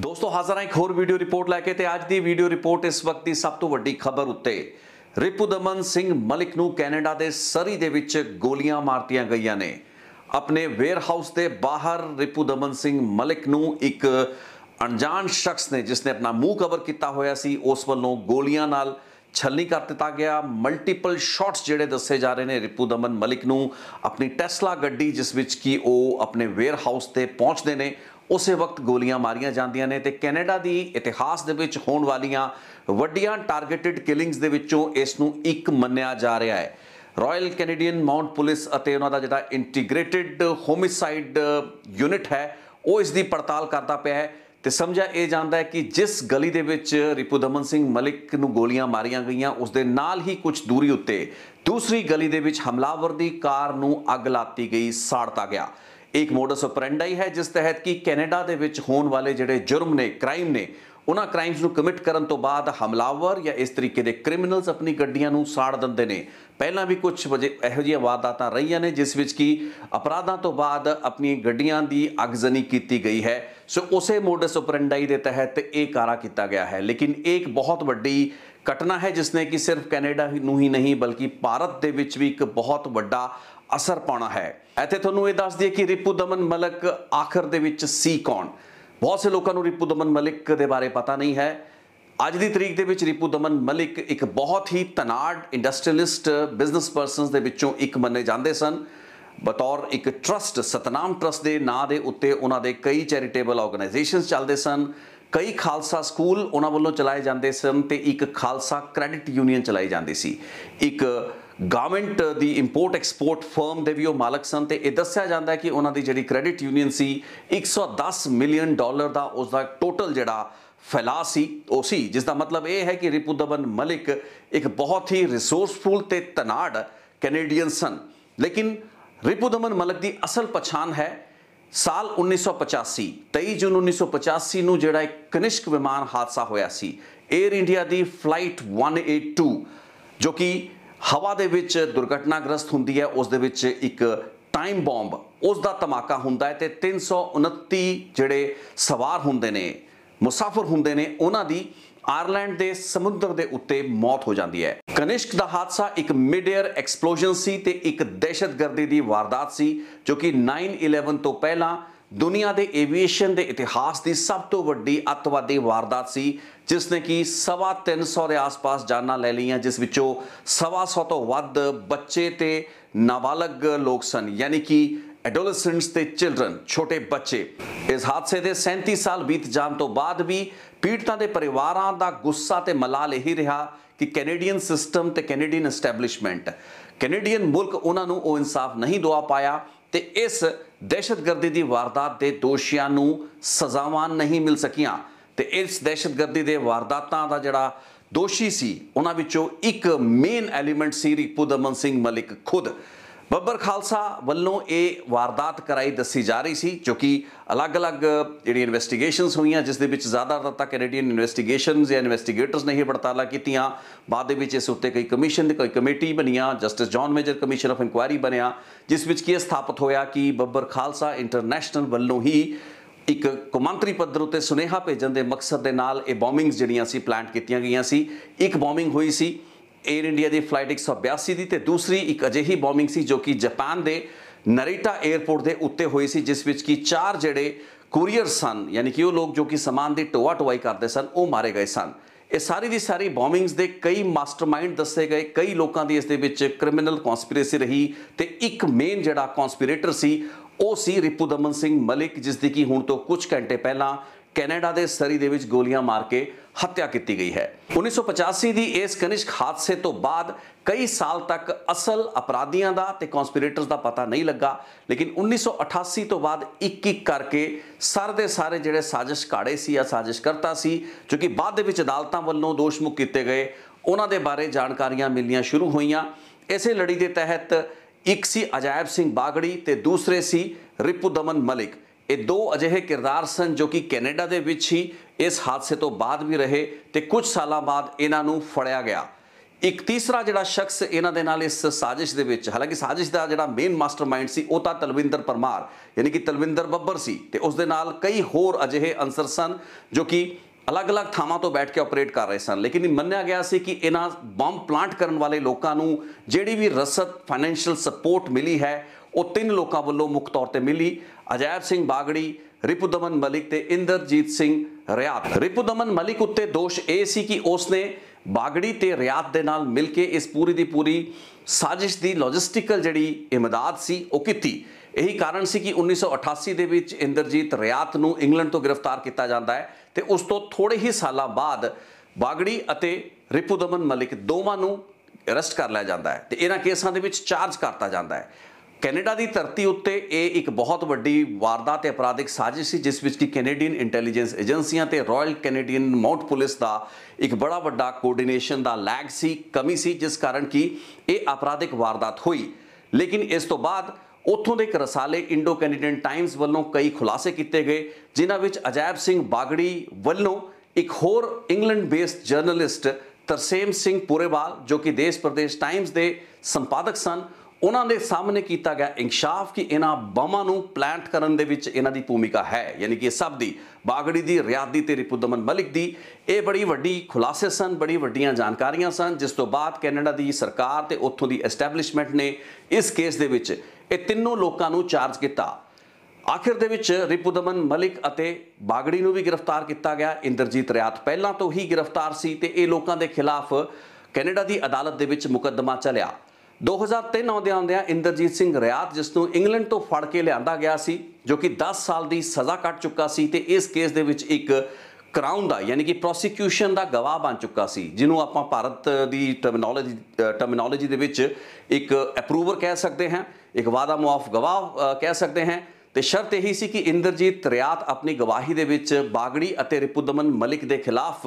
ਦੋਸਤੋ ਹਾਜ਼ਰ ਹਾਂ ਇੱਕ ਹੋਰ ਵੀਡੀਓ ਰਿਪੋਰਟ ਲੈ ਕੇ ਤੇ ਅੱਜ ਦੀ ਵੀਡੀਓ ਰਿਪੋਰਟ ਇਸ ਵਕਤ ਦੀ ਸਭ ਤੋਂ ਵੱਡੀ ਖਬਰ ਉੱਤੇ ਰਿਪੂ ਦਮਨ ਸਿੰਘ ਮਲਿਕ ਨੂੰ ਕੈਨੇਡਾ ਦੇ ਸਰੀ ਦੇ ਵਿੱਚ ਗੋਲੀਆਂ ਮਾਰਤੀਆਂ ਗਈਆਂ ਨੇ ਆਪਣੇ ਵੇਅਰ ਹਾਊਸ ਦੇ ਬਾਹਰ ਰਿਪੂ ਦਮਨ ਸਿੰਘ ਮਲਿਕ ਨੂੰ ਇੱਕ ਅਣਜਾਣ ਸ਼ਖਸ ਨੇ ਜਿਸ ਨੇ ਆਪਣਾ ਮੂੰਹ ਕਵਰ ਕੀਤਾ ਹੋਇਆ ਸੀ ਉਸ ਵੱਲੋਂ ਗੋਲੀਆਂ ਨਾਲ ਛਲਨੀ ਕਰ ਦਿੱਤਾ ਗਿਆ ਮਲਟੀਪਲ ਸ਼ਾਟਸ ਜਿਹੜੇ ਦੱਸੇ ਜਾ ਰਹੇ ਨੇ ਰਿਪੂ ਦਮਨ ਮਲਿਕ ਨੂੰ ਆਪਣੀ ਟੈਸਲਾ ਗੱਡੀ ਜਿਸ ਵਿੱਚ ਕੀ ਉਹ ਆਪਣੇ ਵੇਅਰ ਹਾਊਸ ਤੇ ਪਹੁੰਚਦੇ ਨੇ ਉਸੇ ਵਕਤ ਗੋਲੀਆਂ ਮਾਰੀਆਂ ਜਾਂਦੀਆਂ ਨੇ ਤੇ ਕੈਨੇਡਾ ਦੀ ਇਤਿਹਾਸ ਦੇ ਵਿੱਚ ਹੋਣ ਵਾਲੀਆਂ ਵੱਡੀਆਂ ਟਾਰਗੇਟਡ ਕਿਲਿੰਗਸ ਦੇ ਵਿੱਚੋਂ ਇਸ ਨੂੰ ਇੱਕ ਮੰਨਿਆ ਜਾ ਰਿਹਾ ਹੈ ਰਾਇਲ ਕੈਨੇਡੀਅਨ ਮਾਉਂਟ ਪੁਲਿਸ ਅਤੇ ਉਹਨਾਂ ਦਾ ਜਿਹੜਾ ਇੰਟੀਗ੍ਰੇਟਿਡ ਹੋਮਿਸਾਈਡ ਯੂਨਿਟ ਹੈ ਉਹ ਇਸ ਦੀ ਪੜਤਾਲ ਕਰਦਾ ਪਿਆ ਹੈ ਤੇ ਸਮਝਿਆ ਇਹ ਜਾਂਦਾ ਹੈ ਕਿ ਜਿਸ ਗਲੀ ਦੇ ਵਿੱਚ ਰਿਪੂਦਮਨ ਸਿੰਘ ਮਲਿਕ ਨੂੰ ਗੋਲੀਆਂ ਮਾਰੀਆਂ ਗਈਆਂ ਉਸ ਦੇ ਨਾਲ ਹੀ ਕੁਝ ਦੂਰੀ ਉੱਤੇ ਦੂਸਰੀ ਗਲੀ ਦੇ ਵਿੱਚ ਹਮਲਾਵਰ ਦੀ ਕਾਰ ਨੂੰ ਅੱਗ ਲਾਤੀ ਗਈ ਸਾੜਤਾ ਗਿਆ ਇੱਕ ਮੋਡਸ ਆਪਰੈਂਡਾਈ ਹੈ ਜਿਸ ਤਹਿਤ ਕਿ ਕੈਨੇਡਾ ਦੇ ਵਿੱਚ ਹੋਣ ਵਾਲੇ ਜਿਹੜੇ ਜੁਰਮ ਨੇ ਕ੍ਰਾਈਮ ਨੇ ਉਹਨਾਂ ਕ੍ਰਾਈਮਸ ਨੂੰ ਕਮਿਟ ਕਰਨ ਤੋਂ ਬਾਅਦ ਹਮਲਾਵਰ ਜਾਂ ਇਸ ਤਰੀਕੇ ਦੇ ਕ੍ਰਿਮੀਨਲਸ ਆਪਣੀ ਗੱਡੀਆਂ ਨੂੰ ਸਾੜ ਦਿੰਦੇ ਨੇ ਪਹਿਲਾਂ ਵੀ ਕੁਝ ਵਜੇ ਇਹੋ ਜਿਹੀਆਂ ਵਾਰਦਾਤਾਂ ਰਹੀਆਂ ਨੇ ਜਿਸ ਵਿੱਚ ਕਿ ਅਪਰਾਧਾਂ ਤੋਂ ਬਾਅਦ ਆਪਣੀ ਗੱਡੀਆਂ ਦੀ ਅਗਜ਼ਨੀ ਕੀਤੀ ਗਈ ਹੈ ਸੋ ਉਸੇ ਮੋਡਸ ਆਪਰੈਂਡਾਈ ਦੇ ਤਹਿਤ ਇਹ ਕਾਰਾ ਕੀਤਾ ਗਿਆ ਹੈ ਲੇਕਿਨ ਇੱਕ ਬਹੁਤ ਵੱਡੀ ਘਟਨਾ ਹੈ ਜਿਸ ਨੇ ਕਿ ਸਿਰਫ ਕੈਨੇਡਾ ਨੂੰ ਹੀ ਨਹੀਂ ਬਲਕਿ ਭਾਰਤ ਦੇ ਵਿੱਚ ਵੀ ਇੱਕ ਬਹੁਤ ਵੱਡਾ ਅਸਰ ਪਾਉਣਾ ਹੈ ਇੱਥੇ ਤੁਹਾਨੂੰ ਇਹ ਦੱਸ ਦਈਏ ਕਿ ਰਿਪੂ ਦਮਨ ਮਲਕ ਆਖਰ ਦੇ ਵਿੱਚ ਸੀ ਕੌਣ ਬਹੁਤ ਸੇ ਲੋਕਾਂ ਨੂੰ ਰਿਪੂ ਦਮਨ ਮਲਕ ਦੇ ਬਾਰੇ ਪਤਾ ਨਹੀਂ ਹੈ ਅੱਜ ਦੀ ਤਰੀਕ ਦੇ ਵਿੱਚ ਰਿਪੂ ਦਮਨ ਮਲਕ ਇੱਕ ਬਹੁਤ ਹੀ ਤਨਾੜ ਇੰਡਸਟਰੀਅਲਿਸਟ ਬਿਜ਼ਨਸ ਪਰਸਨਸ ਦੇ ਵਿੱਚੋਂ ਇੱਕ ਮੰਨੇ ਜਾਂਦੇ ਸਨ ਬਤੌਰ ਇੱਕ ਟਰਸਟ ਸਤਨਾਮ ਟਰਸਟ ਦੇ ਨਾਂ ਦੇ ਉੱਤੇ ਉਹਨਾਂ ਦੇ ਕਈ ਚੈਰੀਟੇਬਲ ਆਰਗੇਨਾਈਜੇਸ਼ਨਸ ਚੱਲਦੇ ਸਨ ਕਈ ਖਾਲਸਾ ਸਕੂਲ ਉਹਨਾਂ ਵੱਲੋਂ ਚਲਾਏ ਜਾਂਦੇ ਸਨ ਤੇ ਇੱਕ ਖਾਲਸਾ ਕ੍ਰੈਡਿਟ ਯੂਨੀਅਨ ਚਲਾਈ ਜਾਂਦੀ ਸੀ ਇੱਕ ਗਾਰਮੈਂਟ ਦੀ ਇੰਪੋਰਟ ਐਕਸਪੋਰਟ ਫਰਮ ਦੇ ਵੀ ਉਹ ਮਾਲਕ ਸਨ ਤੇ ਇਹ ਦੱਸਿਆ ਜਾਂਦਾ ਹੈ ਕਿ ਉਹਨਾਂ ਦੀ ਜਿਹੜੀ ਕ੍ਰੈਡਿਟ ਯੂਨੀਅਨ ਸੀ 110 ਮਿਲੀਅਨ ਡਾਲਰ ਦਾ ਉਸ ਦਾ ਟੋਟਲ ਜਿਹੜਾ ਫੈਲਾ ਸੀ ਉਹ ਸੀ ਜਿਸ ਦਾ ਮਤਲਬ ਇਹ ਹੈ ਕਿ ਰਿਪੂਦਮਨ ਮਲਿਕ ਇੱਕ ਬਹੁਤ ਹੀ ਰਿਸੋਰਸਫੁਲ ਤੇ ਤਨਾੜ ਕੈਨੇਡੀਅਨ ਸਨ ਲੇਕਿਨ ਰਿਪੂਦਮਨ ਮਲਿਕ ਦੀ ਅਸਲ ਪਛਾਣ ਹੈ ਸਾਲ 1985 23 ਜੂਨ 1985 ਨੂੰ ਜਿਹੜਾ ਇੱਕ ਕਨਿਸ਼ਕ ਵਿਮਾਨ ਹਾਦਸਾ ਹੋਇਆ ਸੀ 에ਅਰ ਇੰਡੀਆ ਦੀ ਫਲਾਈਟ 182 ਜੋ ਕਿ ਹਵਾ ਦੇ ਵਿੱਚ ਦੁਰਘਟਨਾਗ੍ਰਸਤ ਹੁੰਦੀ ਹੈ ਉਸ ਦੇ ਵਿੱਚ ਇੱਕ ਟਾਈਮ ਬੰਬ ਉਸ ਦਾ ਧਮਾਕਾ ਹੁੰਦਾ ਹੈ ਤੇ 329 ਜਿਹੜੇ ਸਵਾਰ ਹੁੰਦੇ ਨੇ ਮੁਸਾਫਰ ਹੁੰਦੇ ਨੇ ਉਹਨਾਂ ਦੀ ਆਇਰਲੈਂਡ ਦੇ ਸਮੁੰਦਰ ਦੇ ਉੱਤੇ ਮੌਤ ਹੋ ਜਾਂਦੀ ਹੈ ਕਨਿਸ਼ਕ ਦਾ ਹਾਦਸਾ ਇੱਕ ਮਿਡ 에ਅਰ ਐਕਸਪਲੋਜਨ ਸੀ ਤੇ ਇੱਕ ਦਹਿਸ਼ਤਗਰਦੀ ਦੀ ਵਾਰਦਾਤ ਸੀ ਜੋ ਕਿ 9/11 ਤੋਂ ਪਹਿਲਾਂ ਦੁਨੀਆ ਦੇ ਏਵੀਏਸ਼ਨ ਦੇ ਇਤਿਹਾਸ ਦੀ ਸਭ ਤੋਂ ਵੱਡੀ ਅਤਵਾਦੀ ਵਾਰਦਾਤ ਸੀ ਜਿਸ ਨੇ ਕਿ ਸਵਾ 300 ਦੇ ਆਸ-ਪਾਸ ਜਾਨਾਂ ਲੈ ਲਈਆਂ ਜਿਸ ਵਿੱਚੋਂ ਸਵਾ 100 ਤੋਂ ਵੱਧ ਬੱਚੇ ਤੇ ਨਾਬਾਲਗ ਲੋਕ ਸਨ ਯਾਨੀ ਕਿ ਐਡੋਲੈਸੈਂਟਸ ਤੇ ਚਿਲड्रन ਛੋਟੇ ਬੱਚੇ ਇਸ ਹਾਦਸੇ ਦੇ 37 ਸਾਲ ਬੀਤ ਜਾਣ ਤੋਂ ਬਾਅਦ ਵੀ ਪੀੜਤਾਂ ਦੇ ਪਰਿਵਾਰਾਂ ਦਾ ਗੁੱਸਾ ਤੇ ਮਲਾਲ ਇਹੀ ਰਿਹਾ ਕਿ ਕੈਨੇਡੀਅਨ ਸਿਸਟਮ ਤੇ ਕੈਨੇਡੀਅਨ ਐਸਟੈਬਲਿਸ਼ਮੈਂਟ ਕੈਨੇਡੀਅਨ ਮੁਲਕ ਉਹਨਾਂ ਨੂੰ ਉਹ ਇਨਸਾਫ ਨਹੀਂ ਦਵਾ ਪਾਇਆ ਤੇ ਇਸ ਦਹਿਸ਼ਤਗਰਦੀ ਦੀ ਵਾਰਦਾਤ ਦੇ ਦੋਸ਼ੀਆਂ ਨੂੰ ਸਜ਼ਾਵਾਂ ਨਹੀਂ ਮਿਲ ਸਕੀਆਂ ਤੇ ਇਸ ਦਹਿਸ਼ਤਗਰਦੀ ਦੇ ਵਾਰਦਾਤਾਂ ਦਾ ਜਿਹੜਾ ਦੋਸ਼ੀ ਸੀ ਉਹਨਾਂ ਵਿੱਚੋਂ ਇੱਕ ਮੇਨ ਐਲੀਮੈਂਟ ਸੀ ਰਿਪੂਦਮਨ ਸਿੰਘ ਮਲਿਕ ਖੁਦ ਬੱਬਰ ਖਾਲਸਾ ਵੱਲੋਂ ਇਹ ਵਾਰਦਾਤ ਕਰਾਈ ਦੱਸੀ ਜਾ ਰਹੀ ਸੀ ਕਿਉਂਕਿ ਅਲੱਗ-ਅਲੱਗ ਜਿਹੜੀ ਇਨਵੈਸਟੀਗੇਸ਼ਨਸ ਹੋਈਆਂ ਜਿਸ ਦੇ ਵਿੱਚ ਜ਼ਿਆਦਾਤਰ ਤਾਂ ਕੈਨੇਡੀਅਨ ਇਨਵੈਸਟੀਗੇਸ਼ਨਸ ਜਾਂ ਇਨਵੈਸਟੀਗੇਟਰਸ ਨੇ ਹੀ ਪੜਤਾਲਾ ਕੀਤੀਆਂ ਬਾਅਦ ਦੇ ਵਿੱਚ ਇਸ ਉੱਤੇ ਕਈ ਕਮਿਸ਼ਨ ਦੀ ਕੋਈ ਕਮੇਟੀ ਬਣੀਆਂ justice John Major commission of inquiry ਬਣਿਆ ਜਿਸ ਵਿੱਚ ਕੀ ਸਥਾਪਿਤ ਹੋਇਆ ਕਿ ਬੱਬਰ ਖਾਲਸਾ ਇੰਟਰਨੈਸ਼ਨਲ ਵੱਲੋਂ ਹੀ ਇੱਕ ਕੌਮਾਂਤਰੀ ਪੱਧਰ ਉਤੇ ਸੁਨੇਹਾ ਭੇਜਣ ਦੇ ਮਕਸਦ ਦੇ ਨਾਲ ਇਹ ਬੌਮਿੰਗਸ ਜਿਹੜੀਆਂ ਸੀ ਪਲਾਂਟ ਕੀਤੀਆਂ ਗਈਆਂ ਸੀ ਇੱਕ ਬੌਮਿੰਗ ਹੋਈ ਸੀ ਏਅਰ ਇੰਡੀਆ ਦੀ ਫਲਾਈਟ 182 ਦੀ ਤੇ ਦੂਸਰੀ ਇੱਕ ਅਜਿਹੀ ਬੌਮਿੰਗ ਸੀ ਜੋ ਕਿ ਜਾਪਾਨ ਦੇ ਨਰੀਟਾ 에ਅਰਪੋਰਟ ਦੇ ਉੱਤੇ ਹੋਈ ਸੀ ਜਿਸ ਵਿੱਚ ਕਿ ਚਾਰ ਜਿਹੜੇ ਕੋਰੀਅਰ ਸਨ ਯਾਨੀ ਕਿ ਉਹ ਲੋਕ ਜੋ ਕਿ ਸਮਾਨ ਦੀ ਟੋਆ ਟੋਆਈ ਕਰਦੇ ਸਨ ਉਹ ਮਾਰੇ ਗਏ ਸਨ ਇਹ ਸਾਰੀ ਦੀ ਸਾਰੀ ਬੌਮਿੰਗਸ ਦੇ ਕਈ ਮਾਸਟਰਮਾਈਂਡ ਦੱਸੇ ਗਏ ਕਈ ਲੋਕਾਂ ਦੀ ਇਸ ਦੇ ਵਿੱਚ ਕ੍ਰਿਮੀਨਲ ਕਨਸਪੀਰੇਸੀ ਰਹੀ ਤੇ ਇੱਕ ਮੇਨ ਜਿਹੜਾ ਕਨਸਪੀਰੇਟਰ ਸੀ ਉਹ ਸੀ ਰਿਪੂ ਦਮਨ ਸਿੰਘ ਮਲਿਕ ਜਿਸ ਦੀ ਕਿ ਹੁਣ ਤੋਂ ਕੁਝ ਘੰਟੇ ਪਹਿਲਾਂ ਕੈਨੇਡਾ ਦੇ ਸਰੀ ਦੇ ਵਿੱਚ ਗੋਲੀਆਂ ਮਾਰ ਕੇ ਹੱਤਿਆ ਕੀਤੀ ਗਈ ਹੈ 1985 ਦੀ ਇਸ ਕਨਿਸ਼ਕ ਹਾਦਸੇ ਤੋਂ ਬਾਅਦ ਕਈ ਸਾਲ ਤੱਕ ਅਸਲ ਅਪਰਾਧੀਆਂ ਦਾ ਤੇ ਕਨਸਪੀਰੇਟਰਸ ਦਾ ਪਤਾ ਨਹੀਂ ਲੱਗਾ ਲੇਕਿਨ 1988 ਤੋਂ ਬਾਅਦ ਇੱਕ ਇੱਕ ਕਰਕੇ ਸਰ ਦੇ ਸਾਰੇ ਜਿਹੜੇ ਸਾਜ਼ਿਸ਼ ਘਾੜੇ ਸੀ ਜਾਂ ਸਾਜ਼ਿਸ਼ਕਰਤਾ ਸੀ ਕਿਉਂਕਿ ਬਾਅਦ ਦੇ ਵਿੱਚ ਅਦਾਲਤਾਂ ਵੱਲੋਂ ਦੋਸ਼ਮੁਕ ਕੀਤੇ ਗਏ ਉਹਨਾਂ ਦੇ ਬਾਰੇ ਜਾਣਕਾਰੀਆਂ ਮਿਲਣੀਆਂ ਸ਼ੁਰੂ ਹੋਈਆਂ ਇਸੇ ਲੜੀ ਦੇ ਤਹਿਤ ਇੱਕ ਸੀ ਅਜਾਇਬ ਸਿੰਘ ਬਾਗੜੀ ਤੇ ਦੂਸਰੇ ਸੀ ਰਿਪੂ ਦਮਨ ਮਲਿਕ ਇਹ ਦੋ ਅਜਿਹੇ ਕਿਰਦਾਰ ਸਨ ਜੋ ਕਿ ਕੈਨੇਡਾ ਦੇ ਵਿੱਚ ਹੀ ਇਸ ਹਾਦਸੇ ਤੋਂ ਬਾਅਦ ਵੀ ਰਹੇ ਤੇ ਕੁਝ ਸਾਲਾਂ ਬਾਅਦ ਇਹਨਾਂ ਨੂੰ ਫੜਿਆ ਗਿਆ ਇੱਕ ਤੀਸਰਾ ਜਿਹੜਾ ਸ਼ਖਸ ਇਹਨਾਂ ਦੇ ਨਾਲ ਇਸ ਸਾਜ਼ਿਸ਼ ਦੇ ਵਿੱਚ ਹਾਲਾਂਕਿ ਸਾਜ਼ਿਸ਼ ਦਾ ਜਿਹੜਾ ਮੇਨ ਮਾਸਟਰਮਾਈਂਡ ਸੀ ਉਹ ਤਾਂ ਤਲਵਿੰਦਰ ਪਰਮਾਰ ਯਾਨੀ ਕਿ ਤਲਵਿੰਦਰ ਬੱਬਰ ਸੀ ਤੇ ਉਸ ਦੇ ਨਾਲ ਕਈ ਹੋਰ ਅਜਿਹੇ ਅੰਸਰ ਸਨ ਜੋ ਕਿ ਅਲੱਗ-ਅਲੱਗ ਥਾਵਾਂ ਤੋਂ ਬੈਠ ਕੇ ਆਪਰੇਟ ਕਰ ਰਹੇ ਸਨ ਲੇਕਿਨ ਇਹ ਮੰਨਿਆ ਗਿਆ ਸੀ ਕਿ ਇਹਨਾਂ ਬੰਬ ਪਲਾਂਟ ਕਰਨ ਵਾਲੇ ਲੋਕਾਂ ਨੂੰ ਜਿਹੜੀ ਵੀ ਰਸਦ ਫਾਈਨੈਂਸ਼ੀਅਲ ਸਪੋਰਟ ਮਿਲੀ ਹੈ ਉਹ ਤਿੰਨ ਲੋਕਾਂ ਵੱਲੋਂ ਮੁੱਖ ਤੌਰ ਤੇ ਮਿਲੀ ਅਜੈਬ ਸਿੰਘ ਬਾਗੜੀ ਰਿਪੂਦਮਨ ਮਲਿਕ ਤੇ ਇੰਦਰਜੀਤ ਸਿੰਘ ਰਿਆਤ ਰਿਪੂਦਮਨ ਮਲਿਕ ਉੱਤੇ ਦੋਸ਼ ਇਹ ਸੀ ਕਿ ਉਸਨੇ ਬਾਗੜੀ ਤੇ ਰਿਆਤ ਦੇ ਨਾਲ ਮਿਲ ਕੇ ਇਸ ਪੂਰੀ ਦੀ ਪੂਰੀ ਸਾਜ਼ਿਸ਼ ਦੀ ਲੌਜਿਸਟਿਕਲ ਜਿਹੜੀ ਇਮਦਾਦ ਸੀ ਉਹ ਕੀਤੀ ਇਹੀ ਕਾਰਨ ਸੀ ਕਿ 1988 ਦੇ ਵਿੱਚ ਇੰਦਰਜੀਤ ਰਿਆਤ ਨੂੰ ਇੰਗਲੈਂਡ ਤੋਂ ਗ੍ਰਿਫਤਾਰ ਕੀਤਾ ਜਾਂਦਾ ਹੈ ਤੇ ਉਸ ਤੋਂ ਥੋੜੇ ਹੀ ਸਾਲਾਂ ਬਾਅਦ ਬਾਗੜੀ ਅਤੇ ਰਿਪੂਦਮਨ ਮਲਿਕ ਦੋਵਾਂ ਨੂੰ ਅਰੈਸਟ ਕਰ ਲਿਆ ਜਾਂਦਾ ਹੈ ਤੇ ਇਹਨਾਂ ਕੇਸਾਂ ਦੇ ਵਿੱਚ ਚਾਰਜ ਕਰਤਾ ਜਾਂਦਾ ਹੈ ਕੈਨੇਡਾ ਦੀ ਧਰਤੀ ਉੱਤੇ ਇਹ ਇੱਕ ਬਹੁਤ ਵੱਡੀ ਵਾਰਦਾਤ ਤੇ ਅਪਰਾਧਿਕ ਸਾਜ਼ਿਸ਼ ਸੀ ਜਿਸ ਵਿੱਚ ਕਿ ਕੈਨੇਡੀਅਨ ਇੰਟੈਲੀਜੈਂਸ ਏਜੰਸੀਆਂ ਤੇ ਰਾਇਲ ਕੈਨੇਡੀਅਨ ਮਾਊਂਟ ਪੁਲਿਸ ਦਾ ਇੱਕ ਬੜਾ ਵੱਡਾ ਕੋਆਰਡੀਨੇਸ਼ਨ ਦਾ ਲੈਗ ਸੀ ਕਮੀ ਸੀ ਜਿਸ ਕਾਰਨ ਕਿ ਇਹ ਅਪਰਾਧਿਕ ਵਾਰਦਾਤ ਹੋਈ ਲੇਕਿਨ ਇਸ ਤੋਂ ਬਾਅਦ ਉੱਥੋਂ ਦੇ ਇੱਕ ਰਸਾਲੇ ਇੰਡੋ ਕੈਨੇਡੀਅਨ ਟਾਈਮਸ ਵੱਲੋਂ ਕਈ ਖੁਲਾਸੇ ਕੀਤੇ ਗਏ ਜਿਨ੍ਹਾਂ ਵਿੱਚ ਅਜੈਬ ਸਿੰਘ ਬਾਗੜੀ ਵੱਲੋਂ ਇੱਕ ਹੋਰ England based journalist Tarsem Singh Purewal ਜੋ ਕਿ ਦੇਸ਼ ਪ੍ਰਦੇਸ਼ ਟਾਈਮਸ ਦੇ ਸੰਪਾਦਕ ਸਨ ਉਹਨਾਂ ਦੇ ਸਾਹਮਣੇ ਕੀਤਾ ਗਿਆ ਇਨਕਸ਼ਾਫ ਕਿ ਇਹਨਾਂ ਬੰਮਾਂ ਨੂੰ ਪਲਾਂਟ ਕਰਨ ਦੇ ਵਿੱਚ ਇਹਨਾਂ ਦੀ ਭੂਮਿਕਾ ਹੈ ਯਾਨੀ ਕਿ ਸਭ ਦੀ ਬਾਗੜੀ ਦੀ ਰਿਆਦੀ ਤੇ ਰਿਪੁਦਮਨ ਮਲਿਕ ਦੀ ਇਹ ਬੜੀ ਵੱਡੀ ਖੁਲਾਸੇ ਸਨ ਬੜੀ ਵੱਡੀਆਂ ਜਾਣਕਾਰੀਆਂ ਸਨ ਜਿਸ ਤੋਂ ਬਾਅਦ ਕੈਨੇਡਾ ਦੀ ਸਰਕਾਰ ਤੇ ਉੱਥੋਂ ਦੀ ਐਸਟੈਬਲਿਸ਼ਮੈਂਟ ਨੇ ਇਸ ਕੇਸ ਦੇ ਵਿੱਚ ਇਹ ਤਿੰਨੋਂ ਲੋਕਾਂ ਨੂੰ ਚਾਰਜ ਕੀਤਾ ਆਖਿਰ ਦੇ ਵਿੱਚ ਰਿਪੁਦਮਨ ਮਲਿਕ ਅਤੇ ਬਾਗੜੀ ਨੂੰ ਵੀ ਗ੍ਰਿਫਤਾਰ ਕੀਤਾ ਗਿਆ ਇੰਦਰਜੀਤ ਰਿਆਤ ਪਹਿਲਾਂ ਤੋਂ ਹੀ ਗ੍ਰਿਫਤਾਰ ਸੀ ਤੇ ਇਹ ਲੋਕਾਂ ਦੇ ਖਿਲਾਫ ਕੈਨੇਡਾ ਦੀ ਅਦਾਲਤ ਦੇ ਵਿੱਚ ਮੁਕੱਦਮਾ ਚੱਲਿਆ 2003 ਆਉਂਦੇ ਆਉਂਦਿਆਂ ਇੰਦਰਜੀਤ ਸਿੰਘ ਰਿਆਤ ਜਿਸ ਨੂੰ ਇੰਗਲੈਂਡ ਤੋਂ ਫੜ ਕੇ ਲਿਆਂਦਾ ਗਿਆ ਸੀ ਜੋ ਕਿ 10 ਸਾਲ ਦੀ ਸਜ਼ਾ ਕੱਟ ਚੁੱਕਾ ਸੀ ਤੇ ਇਸ ਕੇਸ ਦੇ ਵਿੱਚ ਇੱਕ ਕਰਾਉਨ ਦਾ ਯਾਨੀ ਕਿ ਪ੍ਰੋਸੀਕਿਊਸ਼ਨ ਦਾ ਗਵਾਹ ਬਣ ਚੁੱਕਾ ਸੀ ਜਿਹਨੂੰ ਆਪਾਂ ਭਾਰਤ ਦੀ ਟਰਮੀਨੋਲੋਜੀ ਟਰਮੀਨੋਲੋਜੀ ਦੇ ਵਿੱਚ ਇੱਕ ਅਪਰੂਵਰ ਕਹਿ ਸਕਦੇ ਹਾਂ ਇੱਕ ਵਾਦਾ ਮੁਆਫ ਗਵਾਹ ਕਹਿ ਸਕਦੇ ਹਾਂ ਤੇ ਸ਼ਰਤ ਇਹ ਸੀ ਕਿ ਇੰਦਰਜੀਤ ਰਿਆਤ ਆਪਣੀ ਗਵਾਹੀ ਦੇ ਵਿੱਚ ਬਾਗੜੀ ਅਤੇ ਰਿਪੁਦਮਨ ਮਲਿਕ ਦੇ ਖਿਲਾਫ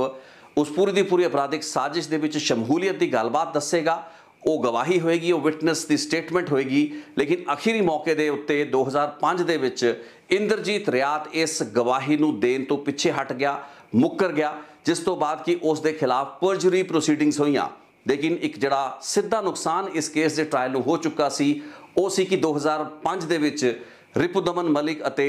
ਉਸ ਪੂਰੀ ਦੀ ਪੂਰੀ ਅਪਰਾਧਿਕ ਸਾਜ਼ਿਸ਼ ਦੇ ਵਿੱਚ ਸ਼ਮੂਲੀਅਤ ਦੀ ਗੱਲਬਾਤ ਦੱਸੇਗਾ ਉਹ ਗਵਾਹੀ ਹੋਏਗੀ ਉਹ ਵਿਟਨੈਸ ਦੀ ਸਟੇਟਮੈਂਟ ਹੋਏਗੀ ਲੇਕਿਨ ਅਖੀਰੀ ਮੌਕੇ ਦੇ ਉੱਤੇ 2005 ਦੇ ਵਿੱਚ ਇੰਦਰਜੀਤ ਰਿਆਤ ਇਸ ਗਵਾਹੀ ਨੂੰ ਦੇਣ ਤੋਂ ਪਿੱਛੇ ਹਟ ਗਿਆ ਮੁੱਕਰ ਗਿਆ ਜਿਸ ਤੋਂ ਬਾਅਦ ਕਿ ਉਸ ਦੇ ਖਿਲਾਫ ਪਰਜਰੀ ਪ੍ਰੋਸੀਡਿੰਗਸ ਹੋਈਆਂ ਲੇਕਿਨ ਇੱਕ ਜਿਹੜਾ ਸਿੱਧਾ ਨੁਕਸਾਨ ਇਸ ਕੇਸ ਦੇ ਟ੍ਰਾਇਲ ਨੂੰ ਹੋ ਚੁੱਕਾ ਸੀ ਉਹ ਸੀ ਕਿ 2005 ਦੇ ਵਿੱਚ ਰਿਪੁਦਮਨ ਮਲਿਕ ਅਤੇ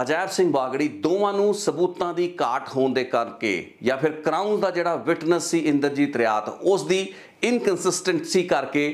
ਅਜੈਬ ਸਿੰਘ ਬਾਗੜੀ ਦੋਵਾਂ ਨੂੰ ਸਬੂਤਾਂ ਦੀ ਘਾਟ ਹੋਣ ਦੇ ਕਰਕੇ ਜਾਂ ਫਿਰ ਕਰਾਊਨ ਦਾ ਜਿਹੜਾ ਵਿਟਨੈਸ ਸੀ ਇੰਦਰਜੀਤ ਰਿਆਤ ਉਸ ਦੀ ਇਨਕਨਸਿਸਟੈਂਸੀ ਕਰਕੇ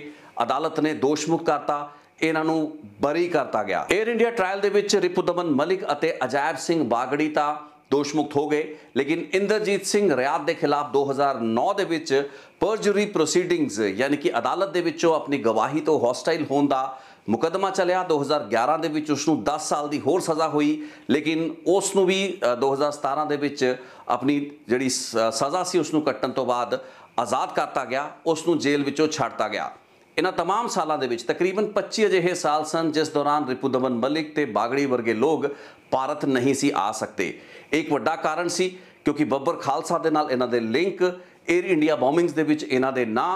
ਅਦਾਲਤ ਨੇ ਦੋਸ਼ਮੁਕਤ ਕਰਤਾ ਇਹਨਾਂ ਨੂੰ ਬਰੀ ਕਰਤਾ ਗਿਆ 에ਅਰ ਇੰਡੀਆ ਟ੍ਰਾਇਲ ਦੇ ਵਿੱਚ ਰਿਪੁਦਮਨ ਮਲਿਕ ਅਤੇ ਅਜੈਬ ਸਿੰਘ ਬਾਗੜੀ ਤਾਂ ਦੋਸ਼ਮੁਕਤ ਹੋ ਗਏ ਲੇਕਿਨ ਇੰਦਰਜੀਤ ਸਿੰਘ ਰਿਆਤ ਦੇ ਖਿਲਾਫ 2009 ਦੇ ਵਿੱਚ ਪਰਜਰੀ ਪ੍ਰੋਸੀਡਿੰਗਸ ਯਾਨੀ ਕਿ ਅਦਾਲਤ ਦੇ ਵਿੱਚੋਂ ਆਪਣੀ ਗਵਾਹੀ ਤੋਂ ਹੌਸਟਾਈਲ ਹੋਣ ਦਾ ਮੁਕਦਮਾ ਚੱਲਿਆ 2011 ਦੇ ਵਿੱਚ ਉਸ ਨੂੰ 10 ਸਾਲ ਦੀ ਹੋਰ ਸਜ਼ਾ ਹੋਈ ਲੇਕਿਨ ਉਸ ਨੂੰ ਵੀ 2017 ਦੇ ਵਿੱਚ ਆਪਣੀ ਜਿਹੜੀ ਸਜ਼ਾ ਸੀ ਉਸ ਨੂੰ ਕੱਟਣ ਤੋਂ ਬਾਅਦ ਆਜ਼ਾਦ ਕਰਤਾ ਗਿਆ ਉਸ ਨੂੰ ਜੇਲ੍ਹ ਵਿੱਚੋਂ ਛੱਡਤਾ ਗਿਆ ਇਹਨਾਂ तमाम ਸਾਲਾਂ ਦੇ ਵਿੱਚ ਤਕਰੀਬਨ 25 ਅਜਿਹੇ ਸਾਲ ਸਨ ਜਿਸ ਦੌਰਾਨ ਰਿਪੂਦਮਨ ਮਲਿਕ ਤੇ ਬਾਗੜੀ ਵਰਗੇ ਲੋਕ ਭਾਰਤ ਨਹੀਂ ਸੀ ਆ ਸਕਦੇ ਇੱਕ ਵੱਡਾ ਕਾਰਨ ਸੀ ਕਿਉਂਕਿ ਬੱਬਰ ਖਾਲਸਾ ਦੇ ਨਾਲ ਇਹਨਾਂ ਦੇ ਲਿੰਕ 에ਅਰ ਇੰਡੀਆ ਬੌਮਿੰਗਸ ਦੇ ਵਿੱਚ ਇਹਨਾਂ ਦੇ ਨਾਂ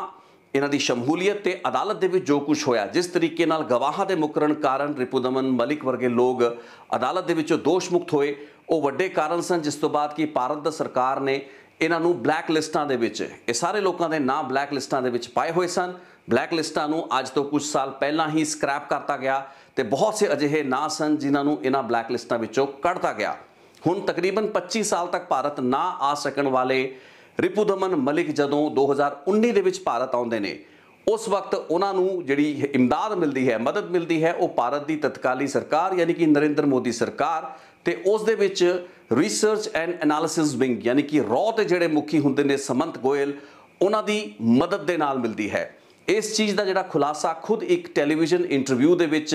ਇਹਨਾਂ ਦੀ ਸ਼ਮੂਲੀਅਤ ਤੇ ਅਦਾਲਤ ਦੇ ਵਿੱਚ ਜੋ ਕੁਝ ਹੋਇਆ ਜਿਸ ਤਰੀਕੇ ਨਾਲ ਗਵਾਹਾਂ ਦੇ ਮੁਕਰਨ ਕਾਰਨ ਰਿਪੂਦਮਨ ਮਲਿਕ ਵਰਗੇ ਲੋਕ ਅਦਾਲਤ ਦੇ ਵਿੱਚੋਂ ਦੋਸ਼ ਮੁਕਤ ਹੋਏ ਉਹ ਵੱਡੇ ਕਾਰਨ ਸਨ ਜਿਸ ਤੋਂ ਬਾਅਦ ਕਿ ਭਾਰਤ ਦਾ ਸਰਕਾਰ ਨੇ ਇਹਨਾਂ ਨੂੰ ਬਲੈਕ ਲਿਸਟਾਂ ਦੇ ਵਿੱਚ ਇਹ ਸਾਰੇ ਲੋਕਾਂ ਦੇ ਨਾਮ ਬਲੈਕ ਲਿਸਟਾਂ ਦੇ ਵਿੱਚ ਪਾਏ ਹੋਏ ਸਨ ਬਲੈਕ ਲਿਸਟਾਂ ਨੂੰ ਅੱਜ ਤੋਂ ਕੁਝ ਸਾਲ ਪਹਿਲਾਂ ਹੀ ਸਕ੍ਰੈਪ ਕਰਤਾ ਗਿਆ ਤੇ ਬਹੁਤ ਸੇ ਅਜਿਹੇ ਨਾਂ ਸਨ ਜਿਨ੍ਹਾਂ ਨੂੰ ਇਹਨਾਂ ਬਲੈਕ ਲਿਸਟਾਂ ਵਿੱਚੋਂ ਕੱਢਤਾ ਗਿਆ ਹੁਣ ਤਕਰੀਬਨ 25 ਸਾਲ ਤੱਕ ਭਾਰਤ ਨਾ ਆ ਸਕਣ ਵਾਲੇ ਰਿਪੂਦਮਨ ਮਲਿਕ ਜਦੋਂ 2019 ਦੇ ਵਿੱਚ ਭਾਰਤ ਆਉਂਦੇ ਨੇ ਉਸ ਵਕਤ ਉਹਨਾਂ ਨੂੰ ਜਿਹੜੀ ਇਮਦਾਦ ਮਿਲਦੀ ਹੈ ਮਦਦ ਮਿਲਦੀ ਹੈ ਉਹ ਭਾਰਤ ਦੀ ਤਤਕਾਲੀ ਸਰਕਾਰ ਯਾਨੀ ਕਿ ਨਰਿੰਦਰ ਮੋਦੀ ਸਰਕਾਰ ਤੇ ਉਸ ਦੇ ਵਿੱਚ ਰਿਸਰਚ ਐਂਡ ਐਨਾਲਿਸਿਸ ਵਿੰਗ ਯਾਨੀ ਕਿ ਰੌ ਤੇ ਜਿਹੜੇ ਮੁਖੀ ਹੁੰਦੇ ਨੇ ਸਮੰਤ ਗੋਇਲ ਉਹਨਾਂ ਦੀ ਮਦਦ ਦੇ ਨਾਲ ਮਿਲਦੀ ਹੈ ਇਸ ਚੀਜ਼ ਦਾ ਜਿਹੜਾ ਖੁਲਾਸਾ ਖੁਦ ਇੱਕ ਟੈਲੀਵਿਜ਼ਨ ਇੰਟਰਵਿਊ ਦੇ ਵਿੱਚ